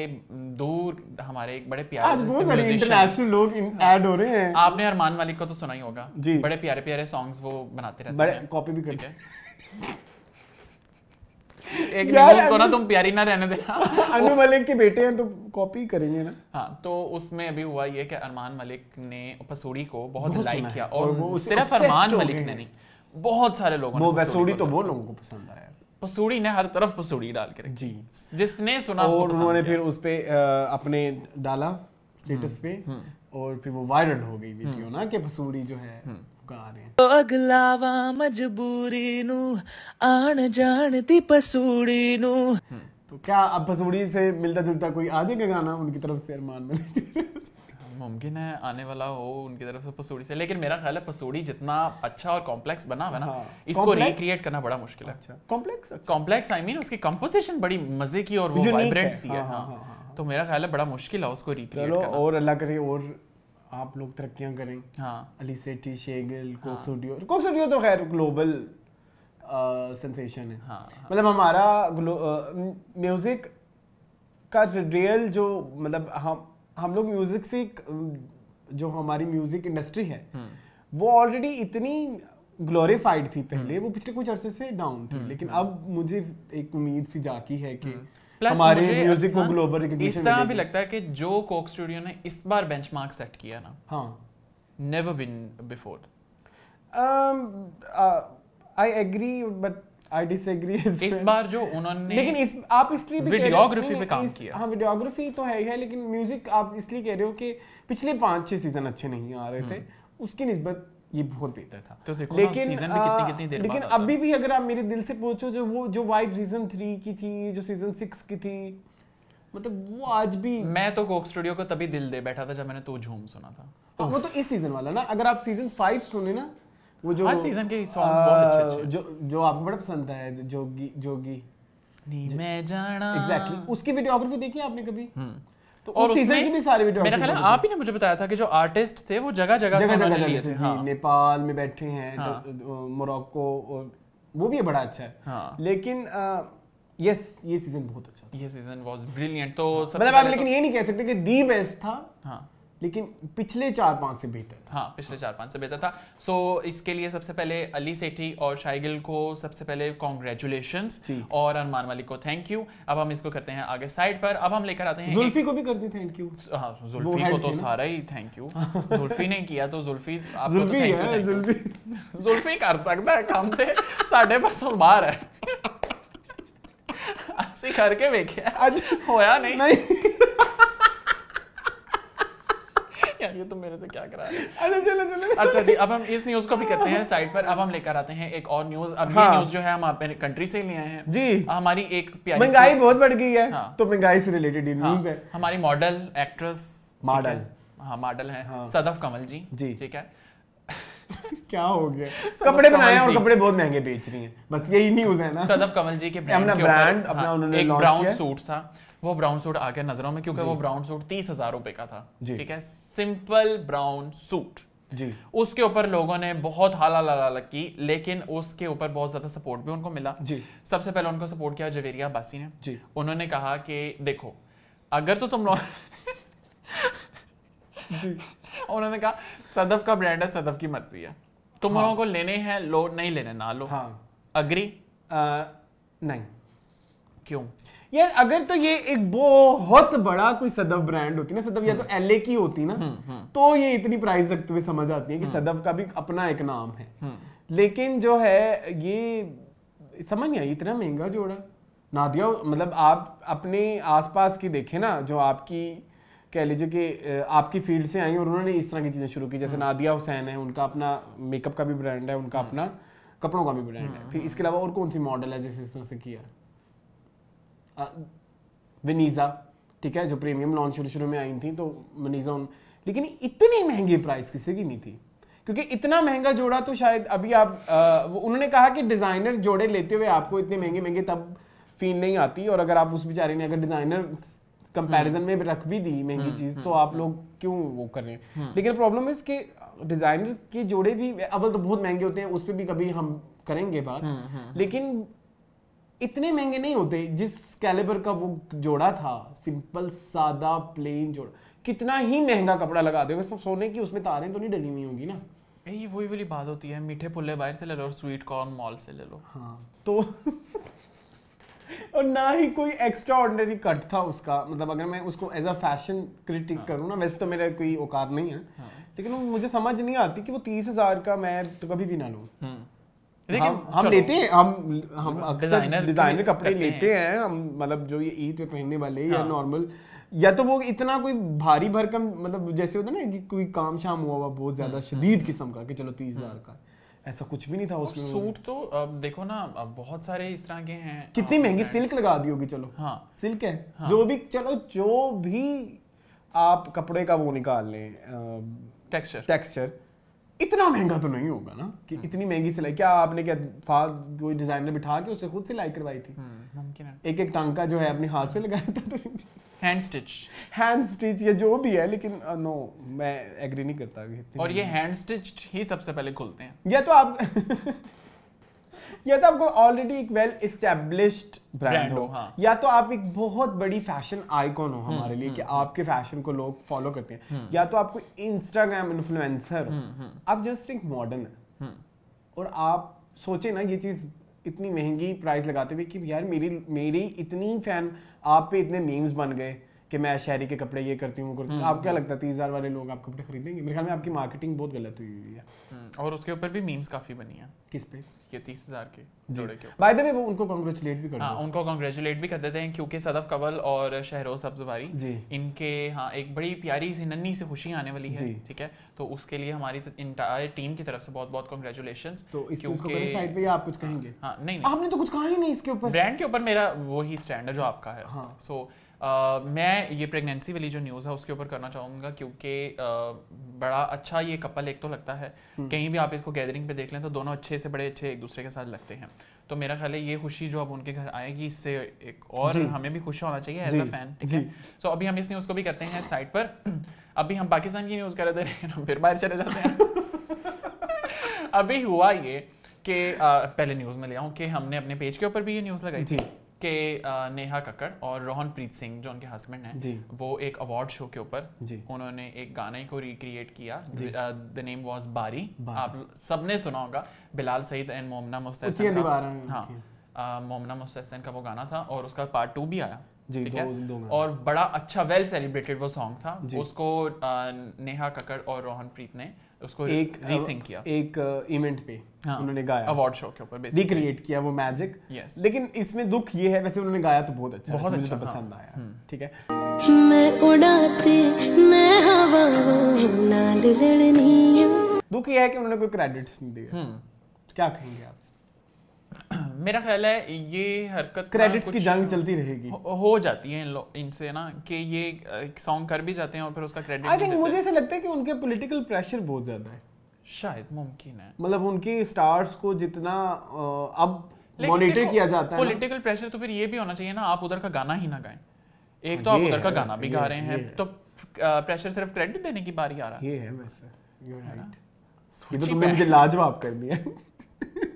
दूर हमारे एक बड़े प्यारे आज बहुत सारे इंटरनेशनल लोग ऐड हाँ। हो रहे हैं आपने अरमान मालिक को तो सुना ही होगा जी बड़े प्यारे प्यारे सॉन्ग्स वो बनाते रहते हैं कॉपी भी करते हैं एक यार को ना तुम प्यारी ना रहने देना अनु मलिक के बेटे हैं तो कॉपी करेंगे ना हाँ तो उसमें अभी हुआ ये कि अरमान मलिक ने पसूड़ी को बहुत लाइक किया और सिर्फ अरमान मलिक ने नहीं बहुत सारे लोगों ने पसूड़ी तो वो लोगों को पसंद आया पसूड़ी ने हर तरफ पसूड़ी डाल के रखी जी जिसने सुना और उन्होंने फिर उस पर अपने डाला स्टेटस हम्म, पे हम्म। और फिर वो वायरल हो गई हम्म। वीडियो ना कि पसूड़ी जो है तो अगलावा मजबूरी आन जान ਨੂੰ पसूड़ी हम्म, तो क्या अब पसूड़ी से मिलता जुलता कोई आ जाएगा गाना उनकी तरफ से अरमान में हाँ, मुमकिन है आने वाला हो उनकी तरफ से पसूड़ी से लेकिन मेरा ख्याल है पसूड़ी जितना अच्छा और कॉम्प्लेक्स बना हुआ ना हाँ, इसको रिक्रिएट करना बड़ा मुश्किल है अच्छा कॉम्प्लेक्स कॉम्प्लेक्स आई मीन उसकी कंपोजिशन बड़ी मजे की और वो वाइब्रेंट सी है हाँ, हाँ, हाँ, तो मेरा ख्याल है बड़ा मुश्किल है उसको रिक्रिएट करना और अल्लाह करे और आप लोग तरक्याँ करें हाँ अली सेठी शेगल हाँ। कोक स्टूडियो कोक स्टूडियो तो खैर ग्लोबल सेंसेशन है हाँ, हाँ. मतलब हमारा म्यूज़िक का रियल जो मतलब हम हम लोग म्यूज़िक से जो हमारी म्यूज़िक इंडस्ट्री है हम्म। वो ऑलरेडी इतनी ग्लोरीफाइड थी पहले हम्म। वो पिछले कुछ अरसे से डाउन थी हम्म। लेकिन अब मुझे एक उम्मीद सी जाकी है कि हमारे म्यूजिक को ग्लोबल अच्छा इस तरह भी लगता है कि जो कोक स्टूडियो ने इस बार बेंचमार्क सेट किया ना हाँ never before I agree but I disagree इस बार जो उन्होंने लेकिन इस आप इसलिए भी वीडियोग्राफी पे काम किया हाँ वीडियोग्राफी तो है ही है लेकिन म्यूजिक आप इसलिए कह रहे हो कि पिछले पांच छह सीजन अच्छे नहीं आ रहे थे हम्म। उसकी नस्बत ये बहुत बेहतर था तो देखो लेकिन सीजन भी कितनी कितनी देर लेकिन अभी भी अगर आप मेरे दिल से पूछो जो वो जो वाइब सीजन थ्री की थी जो सीजन सिक्स की थी मतलब वो आज भी मैं तो कोक स्टूडियो को तभी दिल दे बैठा था जब मैंने तो झूम सुना था हाँ, वो तो इस सीजन वाला ना अगर आप सीजन फाइव सुने ना वो जो हर सीजन के सॉन्ग्स बहुत अच्छे अच्छे जो जो आपको बड़ा पसंद है जोगी जोगी नी मैं जाना एग्जैक्टली exactly. उसकी वीडियोग्राफी देखी है आपने कभी हम्म। तो सीजन की भी सारी वीडियो मेरा ख्याल आप ही ने मुझे बताया था कि जो आर्टिस्ट थे वो जगह जगह जगह जगह नेपाल में बैठे हैं हाँ। तो, मोरक्को वो भी बड़ा अच्छा है हाँ। लेकिन यस ये सीजन बहुत अच्छा ये सीजन वाज ब्रिलियंट तो हाँ। मतलब आप लेकिन तो ये नहीं कह सकते कि दी बेस्ट था लेकिन पिछले चार पांच से बेहतर था हाँ पिछले हाँ. चार पांच से बेहतर था सो so, इसके लिए सबसे पहले अली सेठी और शाइगिल को सबसे पहले कॉन्ग्रेचुलेशन और अरमान मलिक को थैंक यू अब हम इसको करते हैं आगे साइड पर अब हम लेकर आते हैं जुल्फी को भी कर दी थैंक यू हाँ जुल्फी को तो सारा ही थैंक यू जुल्फी ने किया तो जुल्फी आपको तो जुल्फी कर सकता है काम से साढ़े मुसलमान है ਅਸੀਂ ਕਰਕੇ ਵੇਖਿਆ ਅੱਜ ਹੋਇਆ नहीं यार ये तो मेरे से क्या करा अच्छा चलो चलो अच्छा जी अब हम इस न्यूज को भी करते हैं साइड पर अब हम लेकर आते हैं एक और न्यूज अब हाँ। ये न्यूज जो है हम अपने कंट्री से लिए हैं जी हमारी एक प्यारी महंगाई बहुत बढ़ गई है हाँ। तो महंगाई से रिलेटेड न्यूज हाँ। है हमारी मॉडल एक्ट्रेस मॉडल हाँ मॉडल है हाँ। सदफ कमल जी जी ठीक है क्या हो गया कपड़े बनाए और कपड़े बहुत महंगे बेच रही हैं बस यही न्यूज है ना सदफ कमल जी के ब्रांड अपना ब्रांड अपना हाँ, उन्होंने लॉन्च किया एक ब्राउन सूट था वो ब्राउन सूट आ गया नजरों में क्योंकि वो ब्राउन सूट तीस हजार रुपए का था ठीक है सिंपल ब्राउन सूट जी उसके ऊपर लोगों ने बहुत हाला लाला की लेकिन उसके ऊपर बहुत ज्यादा सपोर्ट भी उनको मिला जी सबसे पहले उनको सपोर्ट किया जवेरिया बासी ने जी उन्होंने कहा कि देखो अगर तो तुम लोग जी उन्होंने कहा सदफ का ब्रांड है सदफ की मर्जी है तुम हाँ। लोगों को लेने हैं लो नहीं लेने ना लो हाँ अग्री आ, नहीं क्यों यार अगर तो ये एक बहुत बड़ा कोई सदव ब्रांड होती ना सदव या तो एल हम्म। की होती ना हम्म, हम्म। तो ये इतनी प्राइस रखते हुए समझ आती है कि सदव का भी अपना एक नाम है लेकिन जो है ये समझ नहीं आई इतना महंगा जोड़ा नादिया मतलब आप अपने आसपास की देखें ना जो आपकी कह लीजिए कि आपकी फील्ड से आई और उन्होंने इस तरह की चीज़ें शुरू की जैसे नादिया हुसैन है उनका अपना मेकअप का भी ब्रांड है उनका अपना कपड़ों का भी ब्रांड है फिर इसके अलावा और कौन सी मॉडल है जिस तरह से किया वनीज़ा ठीक है जो प्रीमियम लॉन्च शुरू शुरू में आई थी तो वनीज़ा लेकिन इतनी महंगी प्राइस किसी की नहीं थी क्योंकि इतना महंगा जोड़ा तो शायद अभी आप आ, उन्होंने कहा कि डिज़ाइनर जोड़े लेते हुए आपको इतने महंगे महंगे तब फील नहीं आती और अगर आप उस बेचारे ने अगर डिज़ाइनर कंपैरिजन हम्म। में रख भी दी महंगी हम्म, चीज़ हम्म, तो आप लोग क्यों वो कर रहे हैं लेकिन प्रॉब्लम इज के डिज़ाइनर के जोड़े भी अव्वल तो बहुत महंगे होते हैं उस पर भी कभी हम करेंगे बात लेकिन इतने महंगे नहीं होते जिस कैलिबर का वो जोड़ा था सिंपल सादा प्लेन जोड़ा कितना ही महंगा कपड़ा लगा दोगे सब सोने की उसमें तारें तो नहीं डली हुई होंगी ना ये वही वाली बात होती है मीठे पुल्ले बाहर से ले लो और स्वीट कॉर्न मॉल से ले लो हाँ तो और ना ही कोई एक्स्ट्रा ऑर्डनरी कट था उसका मतलब अगर मैं उसको एज अ फैशन क्रिटिक हाँ। करूँ ना वैसे तो मेरा कोई औकात नहीं है हाँ। लेकिन मुझे समझ नहीं आती कि वो तीस हज़ार का मैं तो कभी भी ना लूँ हम्म। हम लेते हैं हम हम अक्सर डिजाइनर कपड़े लेते हैं, हम मतलब जो ये ईद पे पहनने वाले या नॉर्मल हाँ। या तो वो इतना कोई भारी भरकम मतलब जैसे होता है ना कि कोई काम शाम हुआ हुआ बहुत ज्यादा हम्म, शदीद हम्म। किस्म का कि चलो तीस हजार का हम्म। ऐसा कुछ भी नहीं था उसमें सूट तो अब देखो ना अब बहुत सारे इस तरह के हैं कितनी महंगी सिल्क लगा दी होगी चलो हाँ सिल्क है हाँ। जो भी चलो जो भी आप कपड़े का वो निकाल लें टेक्सचर टेक्सचर इतना महंगा तो नहीं होगा ना कि हम्म। इतनी महंगी सिलाई क्या आपने क्या फाद कोई डिजाइनर बिठा के उसे खुद सिलाई करवाई थी एक एक एक टांका जो है अपने हाथ से लगाया था तो हैंड स्टिच हैंड स्टिच या जो भी है लेकिन नो मैं एग्री नहीं करता और ये हैंड स्टिच ही सबसे पहले खुलते हैं या तो आप या तो आपको ऑलरेडी एक वेल इस्टेब्लिश्ड ब्रांड हो हाँ. या तो आप एक बहुत बड़ी फैशन आइकॉन हो हम्म, हमारे लिए हम्म, कि हम्म। आपके फैशन को लोग फॉलो करते हैं या तो आपको इंस्टाग्राम इन्फ्लुएंसर हो आप जस्ट एक मॉडर्न है और आप सोचे ना ये चीज़ इतनी महंगी प्राइस लगाते हुए कि यार मेरी मेरी इतनी फैन आप पे इतने मीम्स बन गए कि मैं शहरी के कपड़े ये करती हूँ करती हूँ हम्म, आप क्या हम्म। लगता है तीस हज़ार वाले लोग आप कपड़े खरीदेंगे मेरे ख्याल में आपकी मार्केटिंग बहुत गलत हुई हुई है हम्म, और उसके ऊपर भी मीम्स काफ़ी बनी है किस पे ये तीस हज़ार के जोड़े के बाय द वे वो उनको कॉन्ग्रेचुलेट भी कर हाँ, उनको कॉन्ग्रेचुलेट भी कर देते हैं क्योंकि सदफ कवल और शहरोज सब्जवारी जी इनके हाँ एक बड़ी प्यारी सी नन्नी सी खुशी आने वाली है ठीक है तो उसके लिए हमारी इंटायर टीम की तरफ से बहुत बहुत कॉन्ग्रेचुलेशन तो साइड पे आप कुछ कहेंगे हाँ, हाँ नहीं आपने तो कुछ कहा ही नहीं इसके ऊपर ब्रांड के ऊपर मेरा वही स्टैंड है जो आपका है सो हाँ। मैं ये प्रेगनेंसी वाली जो न्यूज़ है उसके ऊपर करना चाहूँगा क्योंकि बड़ा अच्छा ये कपल एक तो लगता है हम्म। कहीं भी आप इसको गैदरिंग पे देख लें तो दोनों अच्छे से बड़े अच्छे एक दूसरे के साथ लगते हैं तो मेरा ख्याल है ये खुशी जो अब उनके घर आएगी इससे एक और हमें भी खुश होना चाहिए एज अ फैन ठीक है सो अभी हम इस न्यूज़ को भी करते हैं साइड पर अभी हम पाकिस्तान की न्यूज़ कर रहे थे लेकिन हम फिर बाहर चले जाते हैं अभी हुआ ये कि पहले न्यूज़ में ले आऊँ कि हमने अपने पेज के ऊपर भी ये न्यूज़ लगाई थी के नेहा कक्कड़ और रोहन प्रीत सिंह जो उनके हस्बैंड हैं वो एक अवार्ड शो के ऊपर उन्होंने एक गाने को रिक्रिएट किया द नेम वाज बारी आप सबने सुना होगा बिलाल सईद एंड मोमना मुस्तैसन हाँ मोमना मुस्तैसन का वो गाना था और उसका पार्ट टू भी आया ठीक है दो और बड़ा अच्छा वेल सेलिब्रेटेड वो सॉन्ग था उसको नेहा कक्कड़ और रोहन प्रीत ने उसको एक रीसिंक किया एक इवेंट पे हाँ, उन्होंने गाया अवार्ड शो के ऊपर बेसिकली रिक्रिएट किया वो मैजिक yes. लेकिन इसमें दुख ये है वैसे उन्होंने गाया तो बहुत अच्छा बहुत अच्छा तो पसंद हाँ, आया हम्म। ठीक है मैं उड़ाती मैं हवा नाल लड़नी दुख ये है कि उन्होंने कोई क्रेडिट्स नहीं दिए हम्म। क्या कहेंगे आप मेरा ख्याल है ये हरकत क्रेडिट्स की जंग चलती रहेगी हो, हो जाती है इन इनसे ना कि ये एक सॉन्ग कर भी जाते हैं और फिर उसका क्रेडिट आई थिंक मुझे ऐसा लगता है कि उनके पॉलिटिकल प्रेशर बहुत ज़्यादा है शायद मुमकिन है मतलब उनकी स्टार्स को जितना अब मॉनिटर किया जाता है पॉलिटिकल प्रेशर तो फिर ये भी होना चाहिए ना आप उधर का गाना ही ना गाएं एक तो हाँ, आप उधर का गाना भी गा रहे हैं तो प्रेशर सिर्फ क्रेडिट देने की बारी आ रहा है ये है वैसे यू आर राइट ये तो तुमने मुझे लाजवाब कर दिया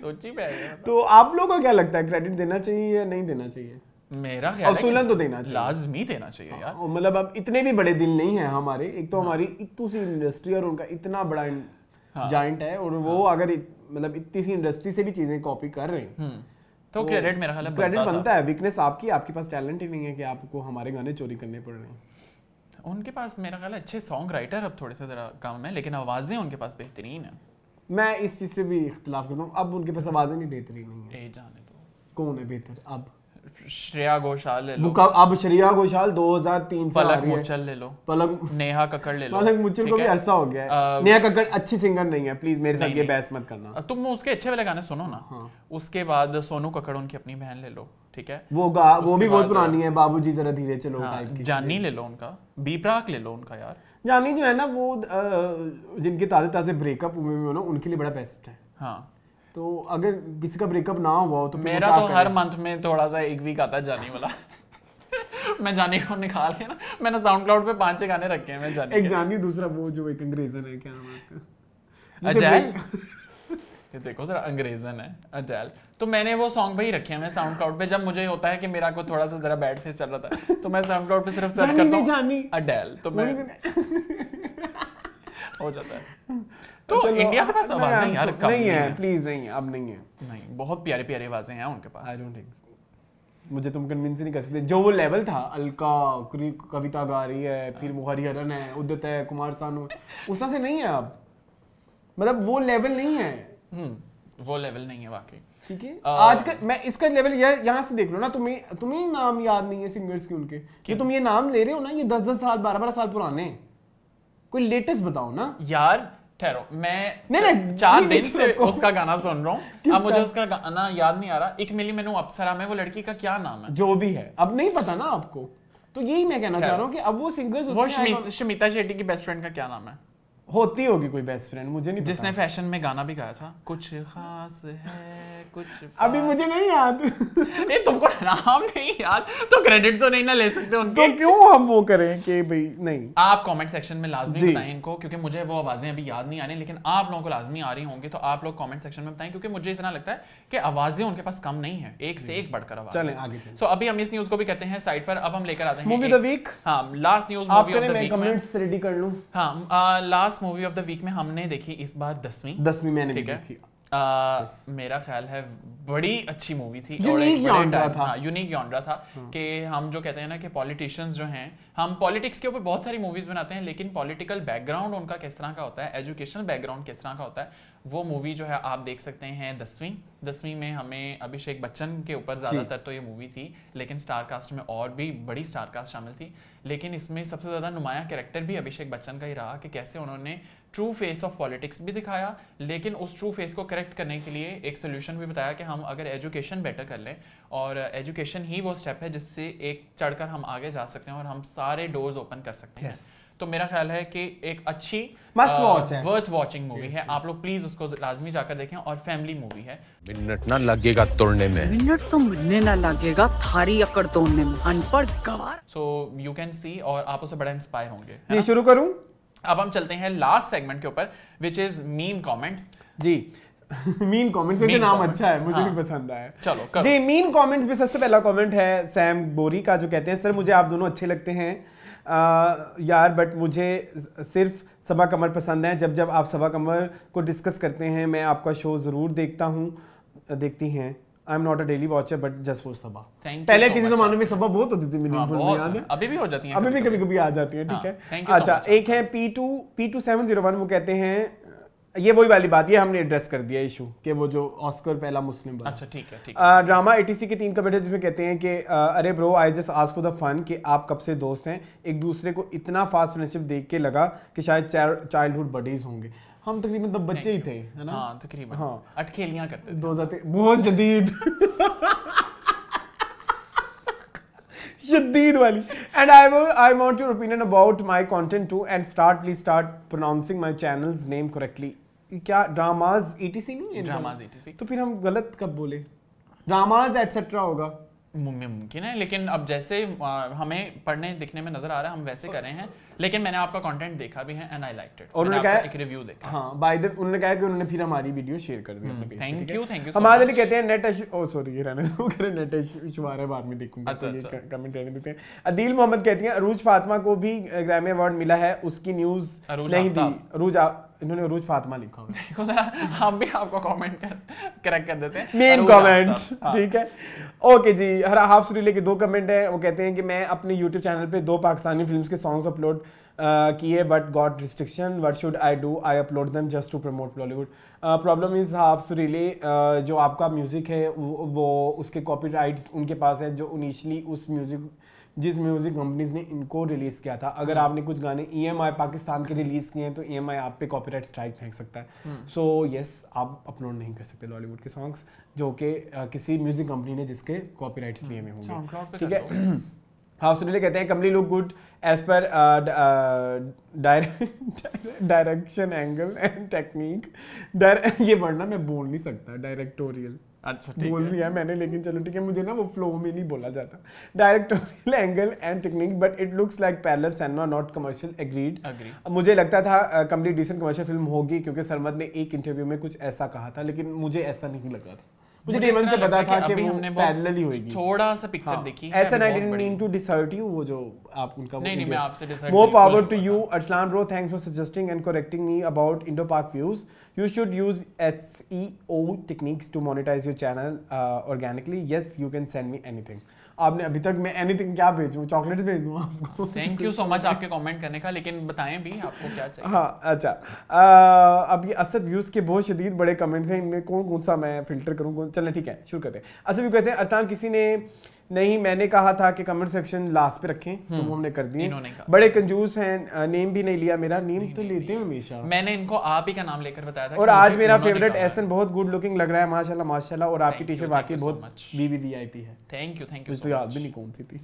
सोची पे तो।, तो आप लोगों को क्या लगता है क्रेडिट देना चाहिए या नहीं देना चाहिए मेरा ख्याल है असूलन तो देना चाहिए लाजमी देना चाहिए यार हाँ, मतलब अब इतने भी बड़े दिल नहीं है हमारे एक तो हाँ। हमारी इतनी सी इंडस्ट्री और उनका इतना बड़ा जॉइंट हाँ। है और वो अगर मतलब इतनी सी इंडस्ट्री से भी चीजें कॉपी कर रहे हैं हम्म। तो क्रेडिट मेरा ख्याल है क्रेडिट बनता है वीकनेस आपकी आपके पास टैलेंट ही नहीं है कि आपको हमारे गाने चोरी करने पड़ रहे हैं उनके पास मेरा ख्याल अच्छे सॉन्ग राइटर अब थोड़े से ज़रा कम है लेकिन आवाज़ें उनके पास बेहतरीन है मैं इस चीज़ से भी इख्तलाफ करता हूँ अब उनके पास आवाज़ें भी बेहतरीन नहीं है जाने दो कौन है बेहतर अब श्रेया घोषाल ले लो अब श्रेया घोषाल 2003 से आ रही है ले लो पलक नेहा कक्कड़ ले लो पलक मुचल को भी अरसा हो गया है नेहा कक्कड़ अच्छी सिंगर नहीं है प्लीज मेरे साथ ये बहस मत करना तुम उसके अच्छे वाले गाने सुनो ना हाँ। उसके बाद सोनू कक्कड़ उनकी अपनी बहन ले लो ठीक है वो गा वो भी बहुत पुरानी है बाबूजी जरा धीरे चलो हाँ, जानी ले लो उनका बीपराक ले लो उनका यार जानी जो है ना वो जिनके ताज़े ताज़े ब्रेकअप हुए हुए ना उनके लिए बड़ा बेस्ट है हाँ तो अगर किसी का ब्रेकअप ना हुआ हो तो मेरा तो हर मंथ में थोड़ा सा एक वीक आता है जाने वाला मैं जाने को निकाल के ना मैंने साउंड क्लाउड पे पांच छह गाने रखे हैं मैं जाने एक जानी दूसरा वो जो एक अंग्रेजन है क्या नाम है उसका अजय कि देखो जरा अंग्रेजन है अटैल तो मैंने वो सॉन्ग पे रखे हैं मैं साउंड क्लाउड पे जब मुझे होता है कि मेरा को थोड़ा सा जरा बैड फेस चल रहा था तो मैं साउंड क्लाउड पे सिर्फ सर्च करता हूँ अटैल तो मैं हो जाता है तो इंडिया के पास आवाज नहीं यार कम नहीं है प्लीज नहीं अब नहीं है नहीं बहुत प्यारे प्यारे आवाजें हैं उनके पास आई डोंट थिंक मुझे तुम कन्विंस नहीं कर सकते जो वो लेवल था अलका कविता गा रही है फिर वो हरिहरन है उदित है कुमार सानू उस तरह से नहीं है अब मतलब वो लेवल नहीं है हम्म, वो लेवल नहीं है वाकई ठीक है uh, आज का मैं इसका लेवल यह यहाँ से देख लो ना तुम्हें तुम्हें नाम याद नहीं है सिंगर्स के उनके कि तुम ये नाम ले रहे हो ना ये दस दस साल बारह बारह साल पुराने कोई लेटेस्ट बताओ ना यार ठहरो मैं नहीं नहीं चार दिन से उसका गाना सुन रहा हूँ अब मुझे उसका गाना याद नहीं आ रहा एक मिली मैनू अप्सरा में वो लड़की का क्या नाम है जो भी है अब नहीं पता ना आपको तो यही मैं कहना चाह रहा हूँ कि अब वो सिंगर्स वो शमिता शेट्टी की बेस्ट फ्रेंड का क्या नाम है होती होगी कोई बेस्ट फ्रेंड मुझे नहीं जिसने फैशन में गाना भी गाया था कुछ खास है कुछ अभी मुझे नहीं याद नहीं तुमको नाम नहीं याद तो क्रेडिट तो नहीं ना ले सकते तो उनके तो क्यों हम वो करें कि भाई नहीं आप कमेंट सेक्शन में लाजमी बताएं इनको क्योंकि मुझे वो आवाजें अभी याद नहीं आ रही लेकिन आप लोगों को लाजमी आ रही होंगी तो आप लोग कॉमेंट सेक्शन में बताएं क्योंकि मुझे इतना लगता है कि आवाजें उनके पास कम नहीं है एक से एक बढ़कर आवाज चले आगे सो अभी हम इस न्यूज को भी कहते हैं साइड पर अब हम लेकर आते हैं मूवी द वीक हां last news movie of the week comments ready कर लूं हां last last movie of the week में हमने देखी इस बार दसवीं दसवीं मैंने देखी मेरा ख्याल है बड़ी अच्छी मूवी थी और था यूनिक हाँ, जॉनरा था हाँ। कि हम जो कहते हैं ना कि पॉलिटिशियंस जो हैं हम पॉलिटिक्स के ऊपर बहुत सारी मूवीज बनाते हैं लेकिन पॉलिटिकल बैकग्राउंड उनका किस तरह का होता है एजुकेशनल बैकग्राउंड किस तरह का होता है वो मूवी जो है आप देख सकते हैं दसवीं दसवीं में हमें अभिषेक बच्चन के ऊपर ज़्यादातर तो ये मूवी थी लेकिन स्टार कास्ट में और भी बड़ी स्टार कास्ट शामिल थी लेकिन इसमें सबसे ज़्यादा नुमाया कैरेक्टर भी अभिषेक बच्चन का ही रहा कि कैसे उन्होंने ट्रू फेस ऑफ पॉलिटिक्स भी दिखाया लेकिन उस ट्रू फेस को करेक्ट करने के लिए एक सोल्यूशन भी बताया कि हम अगर एजुकेशन बेटर कर लें और एजुकेशन ही वो स्टेप है जिससे एक चढ़कर हम आगे जा सकते हैं और हम सारे डोर्स ओपन कर सकते हैं yes. तो मेरा ख्याल है कि एक अच्छी वर्थ वॉचिंग मूवी है आप लोग प्लीज उसको लाजमी जाकर देखें और फैमिली मूवी है मिनट ना लगेगा तोड़ने में मिनट तो मिलने ना लगेगा थारी अकड़ तोड़ने में अनपढ़ गवार सो यू कैन सी और आप उसे बड़ा इंस्पायर होंगे शुरू करूँ अब हम चलते हैं लास्ट सेगमेंट के ऊपर विच इज मीन कॉमेंट्स जी मीन कमेंट्स में नाम comments, अच्छा है मुझे हाँ। भी पसंद आया चलो करो। जी मीन कमेंट्स में सबसे पहला कमेंट है सैम बोरी का जो कहते हैं सर मुझे आप दोनों अच्छे लगते हैं आ, यार बट मुझे सिर्फ सभा कमर पसंद है जब जब आप सभा कमर को डिस्कस करते हैं मैं आपका शो ज़रूर देखता हूँ देखती हैं I am not a daily watcher but just for Saba पहले किसी जमाने में सबा बहुत होती थी मीनिंगफुल हाँ, याद है अभी भी हो जाती है अभी भी कभी कभी आ जाती है ठीक हाँ, है अच्छा एक है P two P two seven zero one वो कहते हैं ये वही वाली बात ये हमने एड्रेस कर दिया इशू कि वो जो ऑस्कर पहला मुस्लिम बना अच्छा ठीक है ठीक है ड्रामा एटीसी के तीन का बैठे जिसमें कहते हैं कि अरे bro I just ask for the fun कि आप कब से दोस्त हैं एक दूसरे को इतना फास्ट फ्रेंडशिप देख के लगा कि शायद चाइल्डहुड बडीज होंगे हम तकरीबन तब बच्चे ही थे है ना हाँ, तकरीबन हाँ। अटखेलियां करते दो हजार बहुत जदीद जदीद वाली and I I want your opinion about my content to and startly start pronouncing my channel name correctly क्या ड्रामाज ए टी सी नहीं है ड्रामाज ए टी सी तो फिर हम गलत कब बोले ड्रामाज एटसेट्रा होगा मुमकिन है लेकिन अब जैसे हमें पढ़ने दिखने में नजर आ रहा है हम वैसे कर रहे हैं लेकिन मैंने आपका कंटेंट देखा भी है एंड आई लाइक इट और उन्होंने कहा एक रिव्यू देखा हां बाय द उन्होंने कहा कि उन्होंने फिर हमारी वीडियो शेयर कर दी थैंक यू थैंक यू हमारे लिए कहते हैं नेट ओ सॉरी ये रहने दो करें नेट इशू आ रहा बाद में देखूंगा अच्छा, तो अच्छा। कमेंट रहने देते हैं अदील मोहम्मद कहती हैं अरूज फातिमा को भी ग्रैमी अवार्ड मिला है उसकी न्यूज़ नहीं दी अरूज इन्होंने रोज फातिमा लिखा होगा देखो जरा हम भी आपको कमेंट कर करेक्ट कर देते हैं मेन कमेंट हाँ। ठीक है ओके जी हरा हाफ सुरीले के दो कमेंट हैं वो कहते हैं कि मैं अपने यूट्यूब चैनल पे दो पाकिस्तानी फिल्म्स के सॉन्ग्स अपलोड किए but got restriction what should I do I upload them just to promote Bollywood problem is half सुरीले जो आपका म्यूज़िक है वो, वो उसके कॉपी उनके पास है जो इनिशली उस म्यूज़िक uh, जिस म्यूज़िक कंपनीज ने इनको रिलीज़ किया था अगर हाँ। आपने कुछ गाने ई e पाकिस्तान के रिलीज़ किए हैं तो ई e आप पे कॉपीराइट स्ट्राइक फेंक सकता है सो येस यस yes, आप अपलोड नहीं कर सकते बॉलीवुड के सॉन्ग्स जो कि किसी म्यूज़िक कंपनी ने जिसके कॉपीराइट्स हाँ। लिए हुए होंगे अच्छा, ठीक है हाँ सुनील कहते हैं कमली लुक गुड एज पर डायरेक्शन एंगल एंड टेक्निक ये वर्णा मैं बोल नहीं सकता डायरेक्टोरियल अच्छा ठीक बोल लिया मैंने लेकिन चलो ठीक है मुझे ना वो फ्लो में नहीं बोला जाता directorial angle and technique but it looks like parallel cinema not commercial agreed मुझे लगता था कंप्लीट डिसेंट कमर्शियल फिल्म होगी क्योंकि सरमद ने एक इंटरव्यू में कुछ ऐसा कहा था लेकिन मुझे ऐसा नहीं लगा था मुझे डेमन से पता था कि पैरेलल ही थोड़ा सा पिक्चर हाँ। देखी ऐसा I didn't mean to desert you वो जो आप उनका नहीं नहीं मैं आपसे desert more power to you bro thanks for suggesting and correcting me about indo views you should use SEO techniques to monetize your channel organically yes you can send me anything आपने अभी तक मैं anything क्या भेजूँ chocolates भेज दू आपको thank you so much आपके कमेंट करने का लेकिन बताएं भी आपको क्या चाहिए हाँ अच्छा आ, अब ये असद व्यूज़ के बहुत शदीद बड़े कमेंट्स हैं इनमें कौन कौन सा मैं फिल्टर करूँ चलें ठीक है शुरू करते हैं असद व्यू कहते हैं अरसान किसी ने नहीं मैंने कहा था कि कमेंट सेक्शन लास्ट पे रखें तो हम्म। हमने कर दिए बड़े कंजूस हैं नेम भी नहीं लिया मेरा नेम तो नहीं, लेते हैं हमेशा मैंने इनको आप ही का नाम लेकर बताया था और आज मेरा फेवरेट एसन बहुत गुड लुकिंग लग रहा है माशाल्लाह माशाल्लाह और आपकी टी शर्ट वाकई बहुत पी है थैंक यू थैंक यू याद भी नहीं कौन सी थी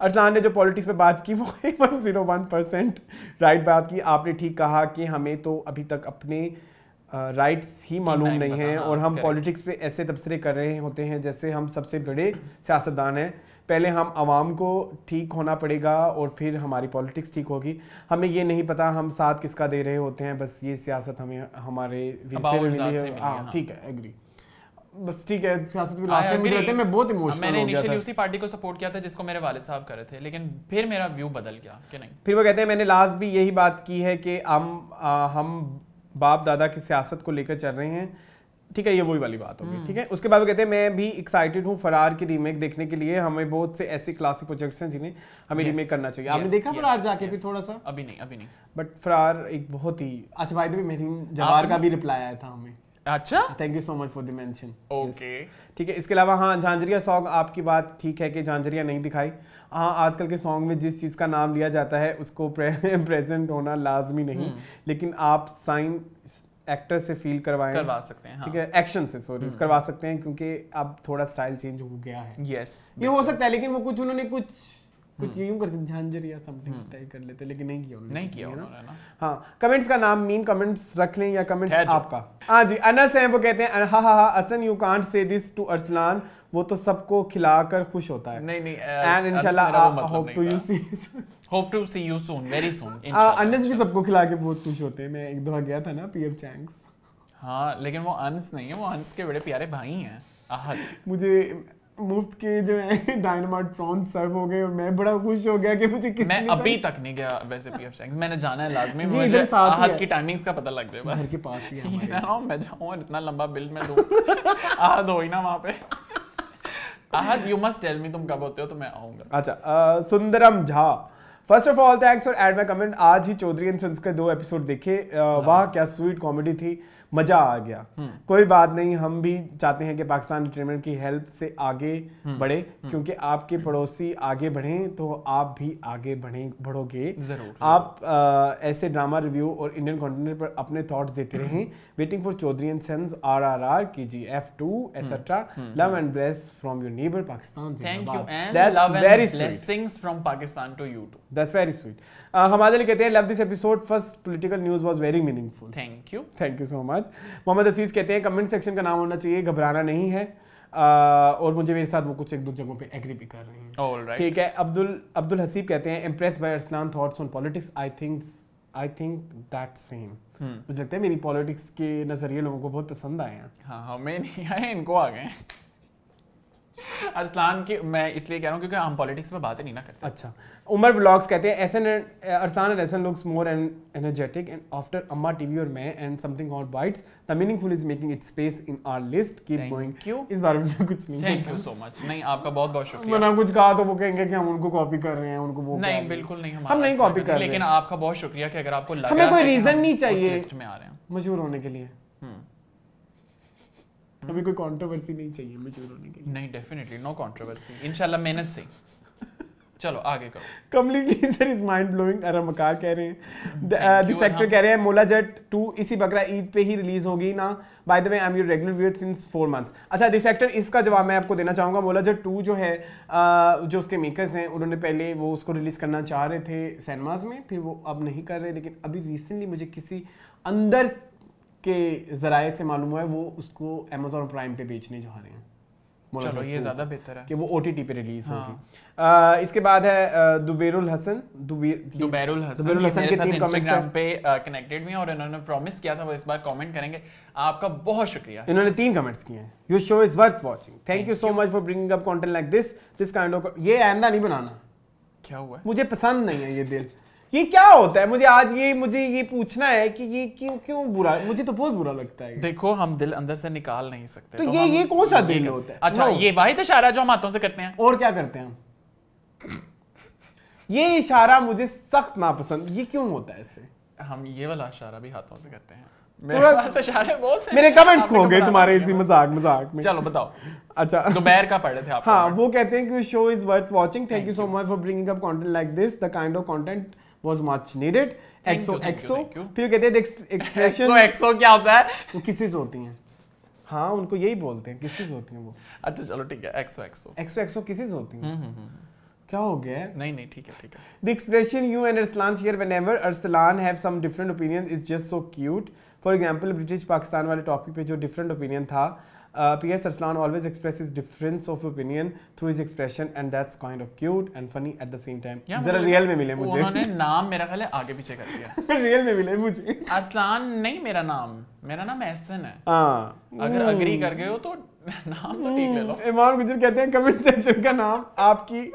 अरसलान ने जो पॉलिटिक्स पे बात की वो one zero one percent right बात की आपने ठीक कहा कि हमें तो अभी तक अपने राइट्स ही मालूम नहीं, है और हम पॉलिटिक्स पे ऐसे तबसरे कर रहे होते हैं जैसे हम सबसे बड़े सियासतदान हैं पहले हम आवाम को ठीक होना पड़ेगा और फिर हमारी पॉलिटिक्स ठीक होगी हमें ये नहीं पता हम साथ किसका दे रहे होते हैं बस ये सियासत हमें हमारे मिली है हाँ, हाँ। ठीक है एग्री बस ठीक है सियासत में लास्ट टाइम भी रहते मैं बहुत इमोशनल हो गया मैंने इनिशियली उसी पार्टी को सपोर्ट किया था जिसको मेरे वालिद साहब कर रहे थे लेकिन फिर मेरा व्यू बदल गया कि नहीं फिर वो कहते हैं मैंने लास्ट भी यही बात की है कि हम आ, हम बाप दादा की सियासत को लेकर चल रहे हैं ठीक है ये वही वाली बात होगी हम्म। ठीक है उसके बाद वो कहते हैं मैं भी एक्साइटेड हूँ फरार की रीमेक देखने के लिए हमें बहुत से ऐसे क्लासिक प्रोजेक्ट्स हैं जिन्हें हमें yes, रीमेक करना चाहिए yes, आपने देखा yes, फरार जाके yes, भी थोड़ा सा अभी नहीं अभी नहीं बट फरार एक बहुत ही अच्छा भाई मेरी जवाहर का भी रिप्लाई आया था हमें अच्छा thank you so much for the mention okay ठीक है इसके अलावा हाँ झांझरिया सॉन्ग आपकी बात ठीक है कि झांझरिया नहीं दिखाई हाँ आजकल के सॉन्ग में जिस चीज़ का नाम लिया जाता है उसको प्रेजेंट होना लाजमी नहीं हम्म। लेकिन आप साइन एक्टर से फील करवाएं करवा सकते हैं हाँ। ठीक है एक्शन से सॉरी हम्म। करवा सकते हैं क्योंकि अब थोड़ा स्टाइल चेंज हो गया है यस ये हो सकता है लेकिन वो कुछ उन्होंने कुछ कुछ हम्म। यूं करते झांझर या समथिंग हम्म। टाइप कर लेते लेकिन नहीं किया उन्होंने नहीं किया उन्होंने ना हाँ कमेंट्स का नाम मीन कमेंट्स रख लें या कमेंट्स आपका हाँ जी अनस हैं वो कहते हैं हा हा हा Ahsan you can't say this to Arsalan वो तो सबको खिलाकर खुश होता है नहीं नहीं एंड इंशाल्लाह I hope to you see hope to see you soon very soon इंशाल्लाह अनस भी सबको खिला के बहुत खुश होते हैं मैं एक दफा गया था ना पीएफ चैंग्स हाँ लेकिन वो अंस नहीं है वो अंस के बड़े प्यारे भाई हैं आहत मुझे मुफ्त के जो है डायनामाइट प्रॉन्स सर्व हो गए और मैं बड़ा खुश हो गया कि मुझे किसी मैं अभी तक नहीं गया वैसे पीएफ सैंक्स मैंने जाना है लाजमी मुझे साथ आहत की टाइमिंग्स का पता लग गया बस घर के पास ही है हमारे मैं जाऊं और इतना लंबा बिल मैं दूं आहत हो ही ना वहां पे आहत यू मस्ट टेल मी तुम कब होते हो तो मैं आऊंगा अच्छा Sundaram Jha first of all thanks for add my comment आज ही चौधरी एंड सन्स के दो एपिसोड देखे हाँ। वाह क्या स्वीट कॉमेडी थी मज़ा आ गया हम्म। कोई बात नहीं हम भी चाहते हैं कि पाकिस्तान इंटरटेनमेंट की हेल्प से आगे हम्म। बढ़े हम्म। क्योंकि आपके पड़ोसी आगे बढ़ें तो आप भी आगे बढ़े बढ़ोगे आप आ, ऐसे ड्रामा रिव्यू और इंडियन कॉन्टिनेंट पर अपने थॉट्स देते रहें waiting for Chaudhary and sons R R R K G F two etcetera love and bless from your neighbour Pakistan thank you and love and blessings from Pakistan to you too that's very sweet हमारे uh, लिए कहते हैं love this episode first political news was very meaningful thank you thank you so much Mohammad असीज कहते हैं comment section का नाम होना चाहिए घबराना नहीं है Uh, और मुझे मेरे साथ वो कुछ एक दो जगहों पे एग्री भी कर रहे हैं right. ठीक है अब्दुल अब्दुल हसीब कहते हैं impress by Arsalan thoughts on politics I think I think that same मुझे लगता है मेरी पॉलिटिक्स के नज़रिए लोगों को बहुत पसंद आए हैं हाँ हमें हाँ, नहीं आए इनको आ गए अरसलान की मैं इसलिए कह रहा हूँ क्योंकि हम पॉलिटिक्स में बातें नहीं ना करते अच्छा उमर व्लॉग्स कहते हैं Ahsan Arsalan and Ahsan looks more and energetic and after अम्मा टीवी और मैं and something on whites the meaningful is making it space in our list keep going क्यों इस बारे में कुछ नहीं थैंक यू सो मच नहीं आपका बहुत बहुत शुक्रिया मैंने कुछ कहा तो वो कहेंगे कि हम उनको कॉपी कर रहे हैं उनको वो नहीं बिल्कुल नहीं हम नहीं कॉपी कर रहे हैं लेकिन आपका बहुत शुक्रिया कि अगर आपको लगा हमें कोई रीजन नहीं चाहिए लिस्ट में आ रहे हैं मशहूर होने के लिए हम्म हम्म। हमें कोई कंट्रोवर्सी नहीं चाहिए मशहूर होने के लिए नहीं डेफिनेटली नो कंट्रोवर्सी इंशाल्लाह मेहनत से चलो आगे करो completely sir is mind blowing अरे मकार कह रहे हैं द सेक्टर uh, कह रहे हैं मोला जट टू इसी बकरा ईद पे ही रिलीज होगी ना by the way I am your regular viewer since four months अच्छा दिस एक्टर इसका जवाब मैं आपको देना चाहूँगा मोला जट टू जो है uh, जो उसके मेकर्स हैं उन्होंने पहले वो उसको रिलीज करना चाह रहे थे सिनेमाज में फिर वो अब नहीं कर रहे लेकिन अभी रिसेंटली मुझे किसी अंदर के ज़राए से मालूम हुआ है वो उसको अमेजोन प्राइम पे बेचने जा रहे हैं चलो ये ज़्यादा बेहतर है कि वो ओ टी टी पे रिलीज हाँ। होगी इसके बाद है दुबेरुल हसन दुबेरुल हसन दुबेरुल हसन के तीन कमेंट्स पे कनेक्टेड भी और इन्होंने प्रॉमिस किया था वो इस बार कमेंट करेंगे आपका बहुत शुक्रिया इन्होंने तीन कमेंट्स किए हैं your show is worth watching thank you so much for bringing up content like this this kind of ये आइंदा नहीं बनाना क्या हुआ मुझे पसंद नहीं है ये दिल ये क्या होता है मुझे आज ये मुझे ये पूछना है कि ये क्यों क्यों बुरा मुझे तो बहुत बुरा लगता है देखो हम दिल अंदर से निकाल नहीं सकते तो, तो ये ये कौन सा दिल होता है अच्छा ये वाहिद इशारा जो हम हाथों से करते हैं और क्या करते हैं ये इशारा मुझे सख्त नापसंद ये क्यों होता है ऐसे हम ये वाला इशारा भी हाथों से करते हैं मेरे कमेंट्स खो गए तुम्हारे इसी मजाक मजाक में चलो बताओ अच्छा दोपहर का पढ़े थे आप हाँ वो कहते हैं कि show is worth watching thank you so much for bringing up content like this the kind of content was much needed xo xo फिर कहते हैं एक्सप्रेशन एक्सो क्या होता है वो किसेस होती हैं हाँ उनको यही बोलते हैं किसेस होती हैं वो अच्छा चलो ठीक है एक्सो एक्सो एक्सो एक्सो किसेस होती हैं हम्म, हम्म, हम्म, क्या हो गया नहीं नहीं ठीक है ठीक है the expression you and Arsalan share whenever Arsalan have some different opinion is just so cute for example British Pakistan वाले टॉपिक पे जो डिफरेंट ओपिनियन था P S P.S. Always express is difference of opinion through is expression and that's kind of cute and funny at the same time जरा real में मिले मुझे उन्होंने नाम मेरा ख्याल आगे पीछे कर दिया रियल में मिले मुझे अरसलान नहीं मेरा नाम मेरा नाम एहसन है हां अगर अग्री hmm. कर गए हो तो नाम तो ठीक ले लो hmm. इमाम गुजर कहते हैं कमेंट सेक्शन का नाम आपकी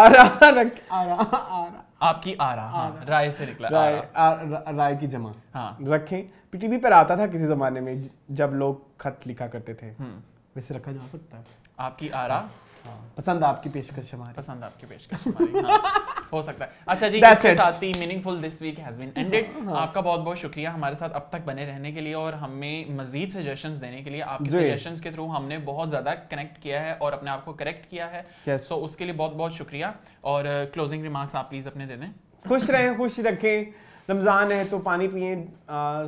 आरा रख आरा आरा आपकी आरा हाँ, राय से निकला राय आ, राय की जमा हाँ रखें पीटीवी पर आता था किसी जमाने में जब लोग खत लिखा करते थे हम्म। वैसे रखा जा सकता है आपकी आरा हाँ। पसंद आपकी पेशकश हमारी पसंद आपकी पेशकश हमारी हाँ। हो सकता है अच्छा जी इसके साथ ही meaningful this week has been ended आपका बहुत बहुत शुक्रिया हमारे साथ अब तक बने रहने के लिए और हमें मजीद सजेशंस देने के लिए आपके सजेशंस के थ्रू हमने बहुत ज़्यादा कनेक्ट किया है और अपने आप को करेक्ट किया है सो उसके लिए बहुत बहुत शुक्रिया और क्लोजिंग रिमार्क्स आप प्लीज़ अपने दे दें खुश रहें खुश रखें रमज़ान है तो पानी पिए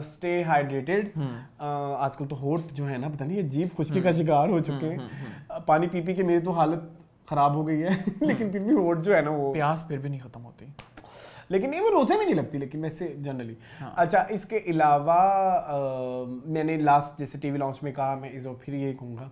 स्टे हाइड्रेटेड हम्म। आजकल तो होठ जो है ना पता नहीं अजीब खुशकी हम्म। का शिकार हो चुके हम्म, हैं पानी पी पी के मेरी तो हालत ख़राब हो गई है लेकिन फिर भी होठ जो है ना वो प्यास फिर भी नहीं ख़त्म होती लेकिन ये वो रोज़े में नहीं लगती लेकिन वैसे जनरली हाँ। अच्छा इसके अलावा मैंने लास्ट जैसे टीवी लॉन्च में कहा मैं इस फिर ये कहूँगा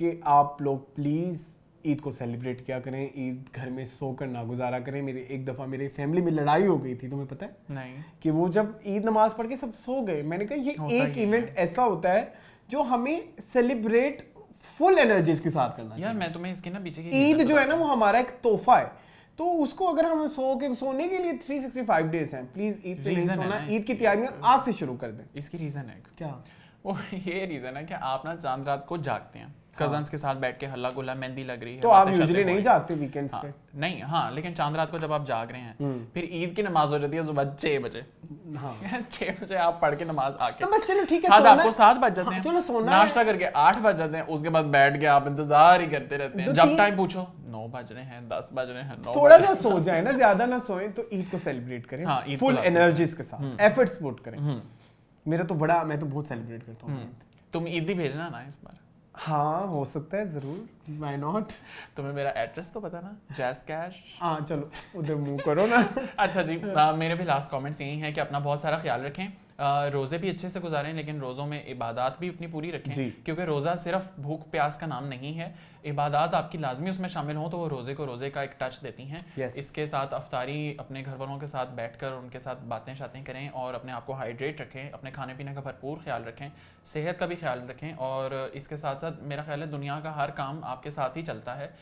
कि आप लोग प्लीज़ ईद को सेलिब्रेट किया करें ईद घर में सोकर ना गुजारा करें मेरे एक दफ़ा मेरी फैमिली में लड़ाई हो गई थी तुम्हें पता है नहीं कि वो जब ईद नमाज पढ़ के सब सो गए मैंने कहा ये एक इवेंट ऐसा होता है जो हमें सेलिब्रेट फुल एनर्जीज के साथ करना यार मैं तुम्हें इसके ना पीछे ईद जो है ना वो हमारा एक तोहफा है तो उसको अगर हम सो के सोने के लिए 365 डेज हैं प्लीज ईद पे नहीं सोना ईद की तैयारियां आज से शुरू कर दें इसकी रीजन है क्या वो ये रीजन है कि आप ना चांद रात को जागते हैं कजन्स हाँ। के साथ बैठ के हल्ला गुल्ला मेहंदी लग रही है तो आप यूजुअली नहीं जाते वीकेंड्स हाँ, पे नहीं हाँ लेकिन चांद रात को जब आप जाग रहे हैं हम्म। फिर ईद की नमाज हो जाती है सुबह छह बजे हाँ। छह बजे आप पढ़ के नमाज आके तो बस चलो ठीक है हाँ तो आपको सात बज जाते हैं चलो नाश्ता करके आठ बज जाते हैं उसके बाद बैठ के आप इंतजार ही करते रहते हैं जब टाइम पूछो नौ बज रहे हैं दस बज रहे हैं थोड़ा सा सो जाए ना ज्यादा ना सोए तो ईद को सेलिब्रेट करें फुल एनर्जीज के साथ एफर्ट्स हम्म। पुट करें हम्म। मेरा तो बड़ा मैं तो बहुत सेलिब्रेट करता हूँ तुम ईद ही भेजना ना इस बार हाँ हो सकता है जरूर माई नॉट तुम्हें मेरा एड्रेस तो पता ना जैस कैश हाँ चलो उधर मुंह करो ना अच्छा जी हाँ, मेरे भी लास्ट कमेंट्स यही हैं कि अपना बहुत सारा ख्याल रखें रोज़े भी अच्छे से गुजारें लेकिन रोज़ों में इबादत भी अपनी पूरी रखें क्योंकि रोज़ा सिर्फ भूख प्यास का नाम नहीं है इबादत आपकी लाजमी उसमें शामिल हों तो वो रोज़े को रोज़े का एक टच देती हैं yes. इसके साथ अफतारी अपने घर वालों के साथ बैठ कर उनके साथ बातें शातें करें और अपने आप को हाइड्रेट रखें अपने खाने पीने का भरपूर ख्याल रखें सेहत का भी ख्याल रखें और इसके साथ साथ मेरा ख्याल है दुनिया का हर काम आपके साथ ही चलता है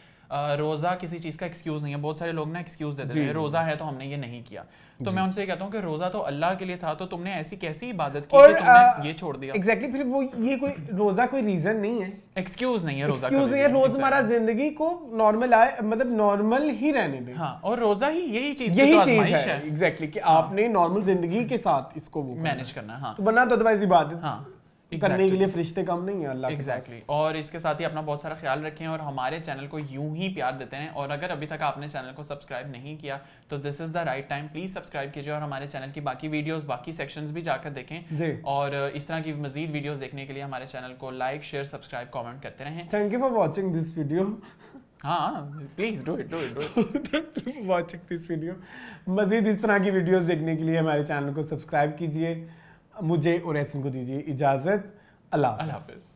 रोज़ा किसी चीज़ का एक्सक्यूज़ नहीं है बहुत सारे लोग ना एक्सक्यूज़ देते हैं रोज़ा है तो हमने ये नहीं किया तो मैं उनसे कहता हूँ कि रोज़ा तो अल्लाह के लिए था तो तुमने ऐसी कैसी इबादत की कि तुमने ये छोड़ दिया एग्जैक्टली exactly, फिर वो ये कोई रोज़ा कोई रीज़न नहीं है एक्सक्यूज़ नहीं है रोज़ा एक्सक्यूज़ नहीं है रोज़ हमारा ज़िंदगी को नॉर्मल आए मतलब नॉर्मल ही रहने दे हाँ और रोज़ा ही यही चीज़ यही तो चीज़ है एग्जैक्टली कि हाँ। आपने नॉर्मल ज़िंदगी के साथ इसको मैनेज करना हाँ बना तो अदरवाइज तो इबादत हाँ करने के लिए फरिश्ते कम नहीं है अल्लाह exactly. के और इसके साथ ही अपना बहुत सारा ख्याल रखें और हमारे चैनल को यूं ही प्यार देते हैं और अगर अभी तक आपने चैनल को सब्सक्राइब नहीं किया तो this is the right time please subscribe कीजिए और हमारे चैनल की बाकी वीडियोस बाकी सेक्शंस भी जाकर देखें और इस तरह की मजीद वीडियो देखने के लिए हमारे चैनल को लाइक शेयर सब्सक्राइब कॉमेंट करते रहे thank you for watching this video हाँ please do it do it do it watching this video Majeed इस तरह की वीडियोज देखने के लिए हमारे चैनल को सब्सक्राइब कीजिए मुझे और ऐसे को दीजिए इजाज़त अल्लाह हाफिज़